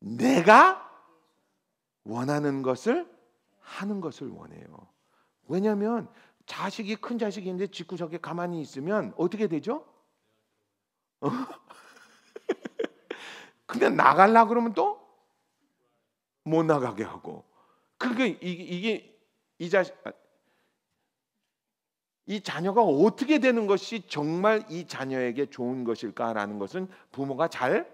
A: 내가 원하는 것을 하는 것을 원해요. 왜냐하면 자식이 큰 자식인데 집구석에 가만히 있으면 어떻게 되죠? 어? 그냥 나갈라 그러면 또 못 나가게 하고 그게 그러니까 이게, 이게 이 자식 아, 이 자녀가 어떻게 되는 것이 정말 이 자녀에게 좋은 것일까라는 것은 부모가 잘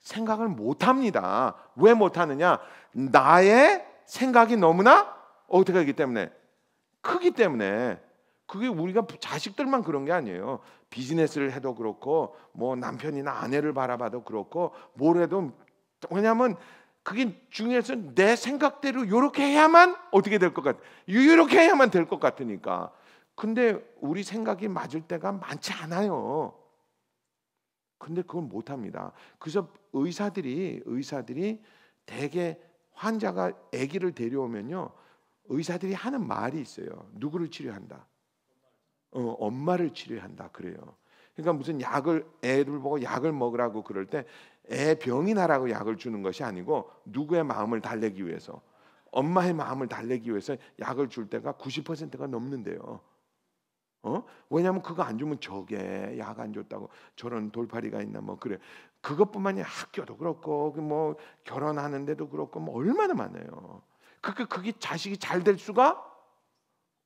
A: 생각을 못 합니다. 왜 못 하느냐? 나의 생각이 너무나 어떻게 하기 때문에 크기 때문에 그게 우리가 자식들만 그런 게 아니에요. 비즈니스를 해도 그렇고 뭐 남편이나 아내를 바라봐도 그렇고 뭘 해도 왜냐하면 그게 중요해서 내 생각대로 이렇게 해야만 어떻게 될 것 같아. 이렇게 해야만 될 것 같으니까 근데 우리 생각이 맞을 때가 많지 않아요. 근데 그걸 못 합니다. 그래서 의사들이 의사들이 대개 환자가 아기를 데려오면요. 의사들이 하는 말이 있어요. 누구를 치료한다. 어, 엄마를 치료한다 그래요. 그러니까 무슨 약을 애를 보고 약을 먹으라고 그럴 때 애 병이 나라고 약을 주는 것이 아니고 누구의 마음을 달래기 위해서 엄마의 마음을 달래기 위해서 약을 줄 때가 90%가 넘는데요. 어? 왜냐하면 그거 안 주면 저게 약 안 줬다고 저런 돌팔이가 있나 뭐 그래. 그것뿐만이 학교도 그렇고 그 뭐 결혼하는데도 그렇고 뭐 얼마나 많아요. 그게 그게 자식이 잘 될 수가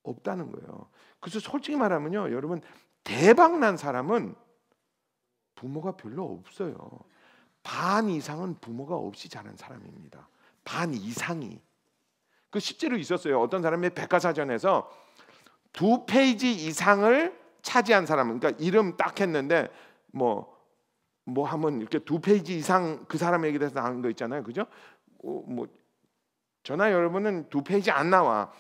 A: 없다는 거예요. 그래서 솔직히 말하면요, 여러분 대박난 사람은 부모가 별로 없어요. 반 이상은 부모가 없이 자란 사람입니다. 반 이상이. 그 실제로 있었어요. 어떤 사람이 백과사전에서 두 페이지 이상을 차지한 사람은 그러니까 이름 딱 했는데 뭐뭐 뭐 하면 이렇게 두 페이지 이상 그 사람에게 대해서 나온 거 있잖아요, 그죠? 뭐, 뭐 전화 여러분은 두 페이지 안 나와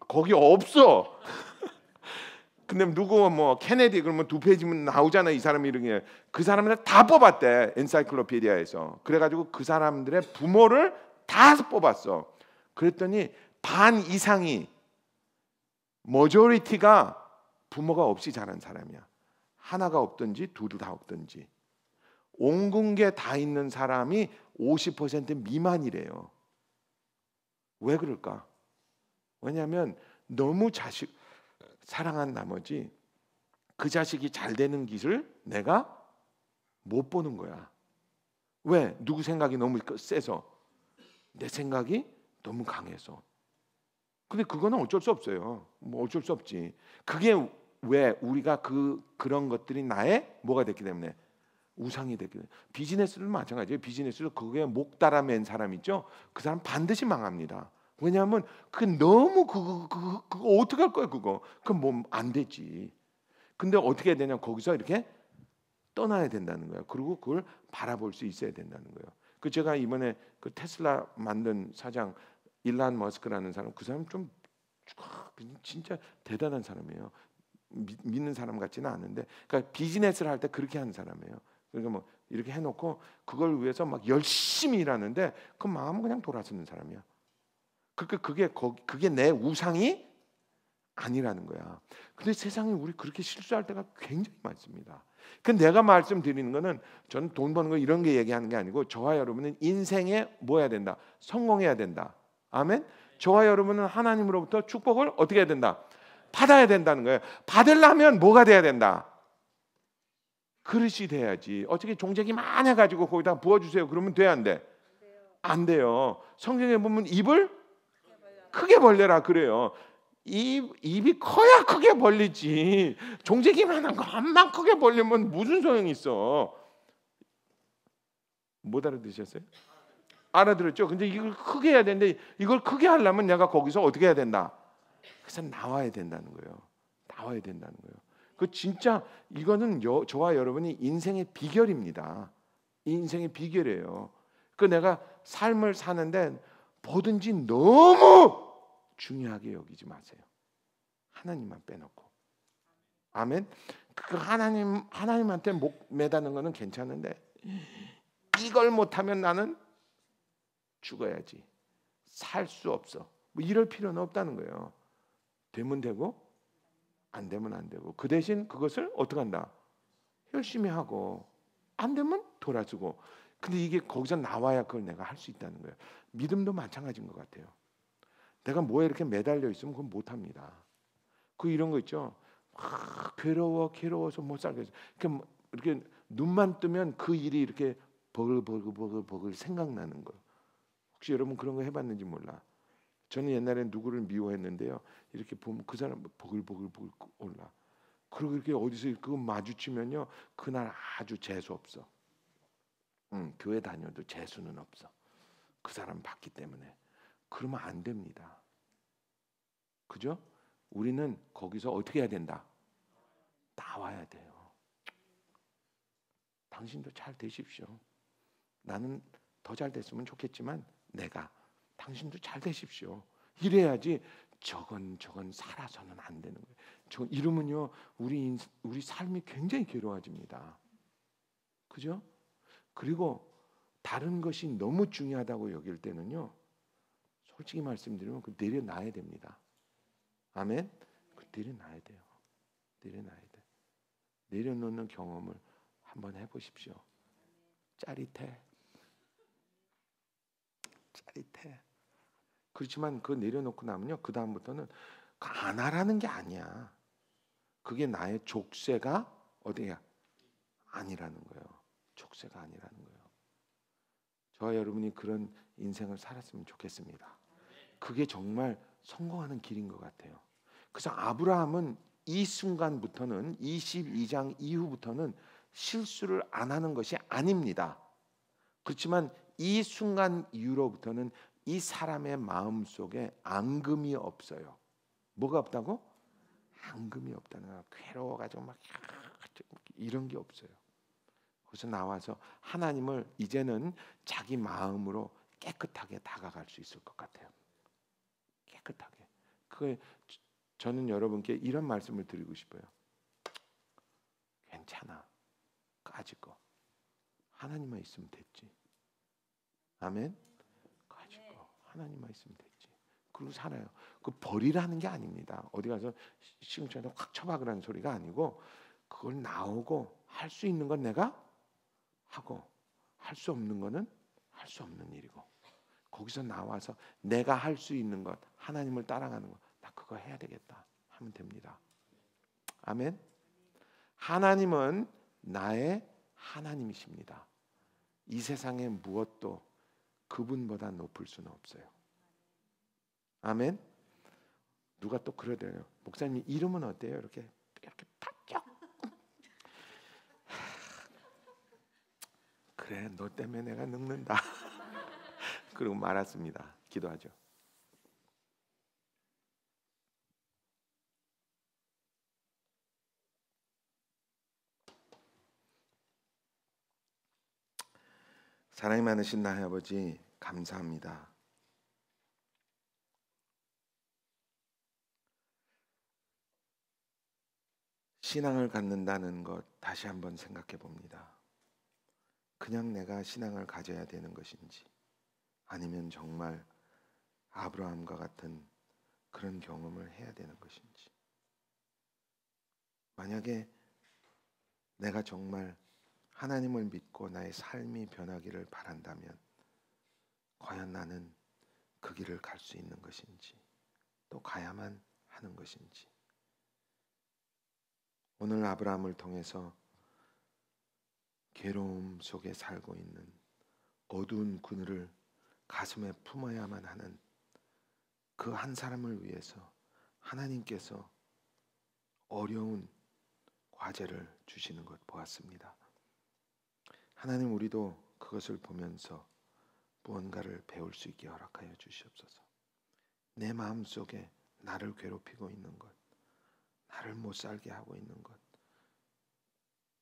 A: 거기 없어. 근데 누구 뭐 케네디 그러면 두 페이지면 나오잖아 이 사람 이름이 그 사람들 다 뽑았대 엔사이클로피디아에서 그래가지고 그 사람들의 부모를 다 뽑았어 그랬더니 반 이상이 머조리티가 부모가 없이 자란 사람이야. 하나가 없든지 둘이 다 없든지 온궁계 다 있는 사람이 50% 미만이래요. 왜 그럴까? 왜냐하면 너무 자식 사랑한 나머지 그 자식이 잘 되는 길을 내가 못 보는 거야. 왜? 누구 생각이 너무 그 세서 내 생각이 너무 강해서 근데 그거는 어쩔 수 없어요. 뭐 어쩔 수 없지. 그게 왜 우리가 그 그런 것들이 나의 뭐가 됐기 때문에 우상이 됐기 때문에 비즈니스도 마찬가지예요. 비즈니스도 그게 목따라맨 사람 있죠. 그 사람 반드시 망합니다. 왜냐하면 그 너무 그거 그거, 그, 그, 그거 어떻게 할거예요 그거 그건 뭐 안 되지. 근데 어떻게 해야 되냐 거기서 이렇게 떠나야 된다는 거예요 그리고 그걸 바라볼 수 있어야 된다는 거예요. 그 제가 이번에 그 테슬라 만든 사장 일란 머스크라는 사람 그 사람 좀 진짜 대단한 사람이에요. 미, 믿는 사람 같지는 않은데 그러니까 비즈니스를 할 때 그렇게 하는 사람이에요. 그러니까 뭐 이렇게 해놓고 그걸 위해서 막 열심히 일하는데 그 마음은 그냥 돌아서는 사람이야. 그러니까 그게 그게 내 우상이 아니라는 거야. 근데 세상에 우리 그렇게 실수할 때가 굉장히 많습니다. 그 내가 말씀드리는 거는 저는 돈 버는 거 이런 게 얘기하는 게 아니고 저와 여러분은 인생에 뭐 해야 된다? 성공해야 된다. 아멘. 저와 여러분은 하나님으로부터 축복을 어떻게 해야 된다? 받아야 된다는 거예요. 받으려면 뭐가 돼야 된다? 그릇이 돼야지. 어떻게 종자기 많아 가지고 거기다 부어 주세요. 그러면 돼 안 돼? 안 돼요. 성경에 보면 입을 크게 벌려라 그래요. 입 입이 커야 크게 벌리지. 종자기만한 거 한만 크게 벌리면 무슨 소용이 있어? 못알아듣셨어요 알아들었죠. 근데 이걸 크게 해야 되는데 이걸 크게 하려면 내가 거기서 어떻게 해야 된다. 그래서 나와야 된다는 거예요. 나와야 된다는 거예요. 그 진짜 이거는 여, 저와 여러분이 인생의 비결입니다. 인생의 비결이에요. 그 내가 삶을 사는데 뭐든지 너무 중요하게 여기지 마세요. 하나님만 빼놓고. 아멘. 그 하나님 하나님한테 목 매다는 거는 괜찮은데 이걸 못하면 나는 죽어야지. 살 수 없어. 뭐 이럴 필요는 없다는 거예요. 되면 되고 안 되면 안 되고 그 대신 그것을 어떻게 한다? 열심히 하고 안 되면 돌아주고 근데 이게 거기서 나와야 그걸 내가 할 수 있다는 거예요. 믿음도 마찬가지인 것 같아요. 내가 뭐에 이렇게 매달려 있으면 그건 못 합니다. 그 이런 거 있죠. 막 괴로워 괴로워서 못 살겠어. 이렇게, 뭐, 이렇게 눈만 뜨면 그 일이 이렇게 버글버글버글버글 생각나는 거예요. 혹시 여러분 그런 거 해봤는지 몰라. 저는 옛날에 누구를 미워했는데요. 이렇게 보면 그 사람 보글보글보글 올라. 그리고 이렇게 어디서 그거 마주치면요. 그날 아주 재수 없어. 응, 교회 다녀도 재수는 없어. 그 사람 봤기 때문에. 그러면 안 됩니다. 그죠? 우리는 거기서 어떻게 해야 된다? 나와야 돼요. 당신도 잘 되십시오. 나는 더 잘 됐으면 좋겠지만 내가 당신도 잘 되십시오. 이래야지 저건 저건 살아서는 안 되는 거예요. 저 이러면요 우리 인, 우리 삶이 굉장히 괴로워집니다. 그죠? 그리고 다른 것이 너무 중요하다고 여길 때는요 솔직히 말씀드리면 그 내려놔야 됩니다. 아멘. 그 내려놔야 돼요. 내려놔야 돼. 내려놓는 경험을 한번 해보십시오. 짜릿해. 짜릿해. 그렇지만 그 내려놓고 나면요. 그 다음부터는 안 그 하라는 게 아니야. 그게 나의 족쇄가 어디야? 아니라는 거예요. 족쇄가 아니라는 거예요. 저와 여러분이 그런 인생을 살았으면 좋겠습니다. 그게 정말 성공하는 길인 것 같아요. 그래서 아브라함은 이 순간부터는 22장 이후부터는 실수를 안 하는 것이 아닙니다. 그렇지만 이 순간 이후로부터는 이 사람의 마음 속에 앙금이 없어요. 뭐가 없다고? 앙금이 없다는 거 괴로워가지고 막 이런 게 없어요. 그래서 나와서 하나님을 이제는 자기 마음으로 깨끗하게 다가갈 수 있을 것 같아요. 깨끗하게. 그 저는 여러분께 이런 말씀을 드리고 싶어요. 괜찮아. 까짓 거. 하나님만 있으면 됐지. 아멘. 가질 거 하나님만 있으면 됐지. 그리고 살아요. 그 버리라는 게 아닙니다. 어디 가서 시금치한테 확 쳐박으라는 소리가 아니고 그걸 나오고 할 수 있는 건 내가 하고 할 수 없는 거는 할 수 없는 일이고 거기서 나와서 내가 할 수 있는 것 하나님을 따라가는 것나 그거 해야 되겠다 하면 됩니다. 아멘. 하나님은 나의 하나님이십니다. 이 세상의 무엇도 그분보다 높을 수는 없어요. 아멘. 누가 또 그러대요. 목사님 이름은 어때요? 이렇게 이렇게 팍격. 그래, 너 때문에 내가 늙는다. 그리고 말았습니다. 기도하죠. 사랑이 많으신 나의 아버지 감사합니다. 신앙을 갖는다는 것 다시 한번 생각해 봅니다. 그냥 내가 신앙을 가져야 되는 것인지 아니면 정말 아브라함과 같은 그런 경험을 해야 되는 것인지 만약에 내가 정말 하나님을 믿고 나의 삶이 변하기를 바란다면 과연 나는 그 길을 갈 수 있는 것인지 또 가야만 하는 것인지 오늘 아브라함을 통해서 괴로움 속에 살고 있는 어두운 그늘을 가슴에 품어야만 하는 그 한 사람을 위해서 하나님께서 어려운 과제를 주시는 것 보았습니다. 하나님 우리도 그것을 보면서 무언가를 배울 수 있게 허락하여 주시옵소서. 내 마음 속에 나를 괴롭히고 있는 것, 나를 못 살게 하고 있는 것,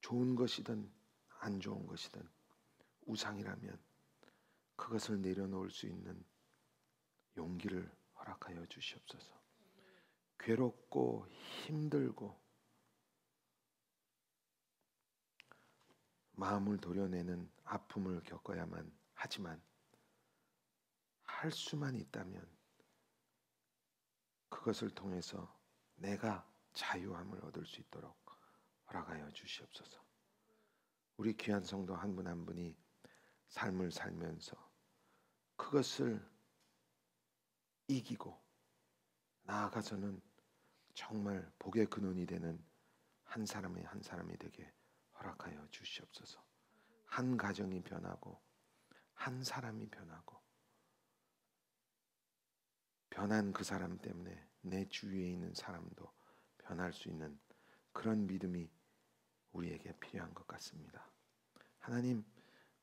A: 좋은 것이든 안 좋은 것이든 우상이라면 그것을 내려놓을 수 있는 용기를 허락하여 주시옵소서. 괴롭고 힘들고 마음을 도려내는 아픔을 겪어야만 하지만 할 수만 있다면 그것을 통해서 내가 자유함을 얻을 수 있도록 허락하여 주시옵소서. 우리 귀한 성도 한 분 한 분이 삶을 살면서 그것을 이기고 나아가서는 정말 복의 근원이 되는 한 사람의 한 사람이 되게 허락하여 주시옵소서. 한 가정이 변하고 한 사람이 변하고 변한 그 사람 때문에 내 주위에 있는 사람도 변할 수 있는 그런 믿음이 우리에게 필요한 것 같습니다. 하나님,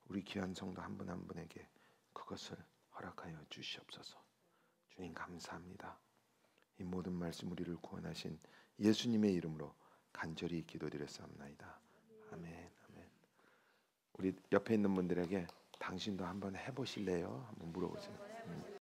A: 우리 귀한 성도 한 분한 한 분에게 그것을 허락하여 주시옵소서. 주님 감사합니다. 이 모든 말씀 우리를 구원하신 예수님의 이름으로 간절히 기도드렸사옵나이다. 아멘, 아멘. 우리 옆에 있는 분들에게 당신도 한번 해보실래요? 한번 물어보세요.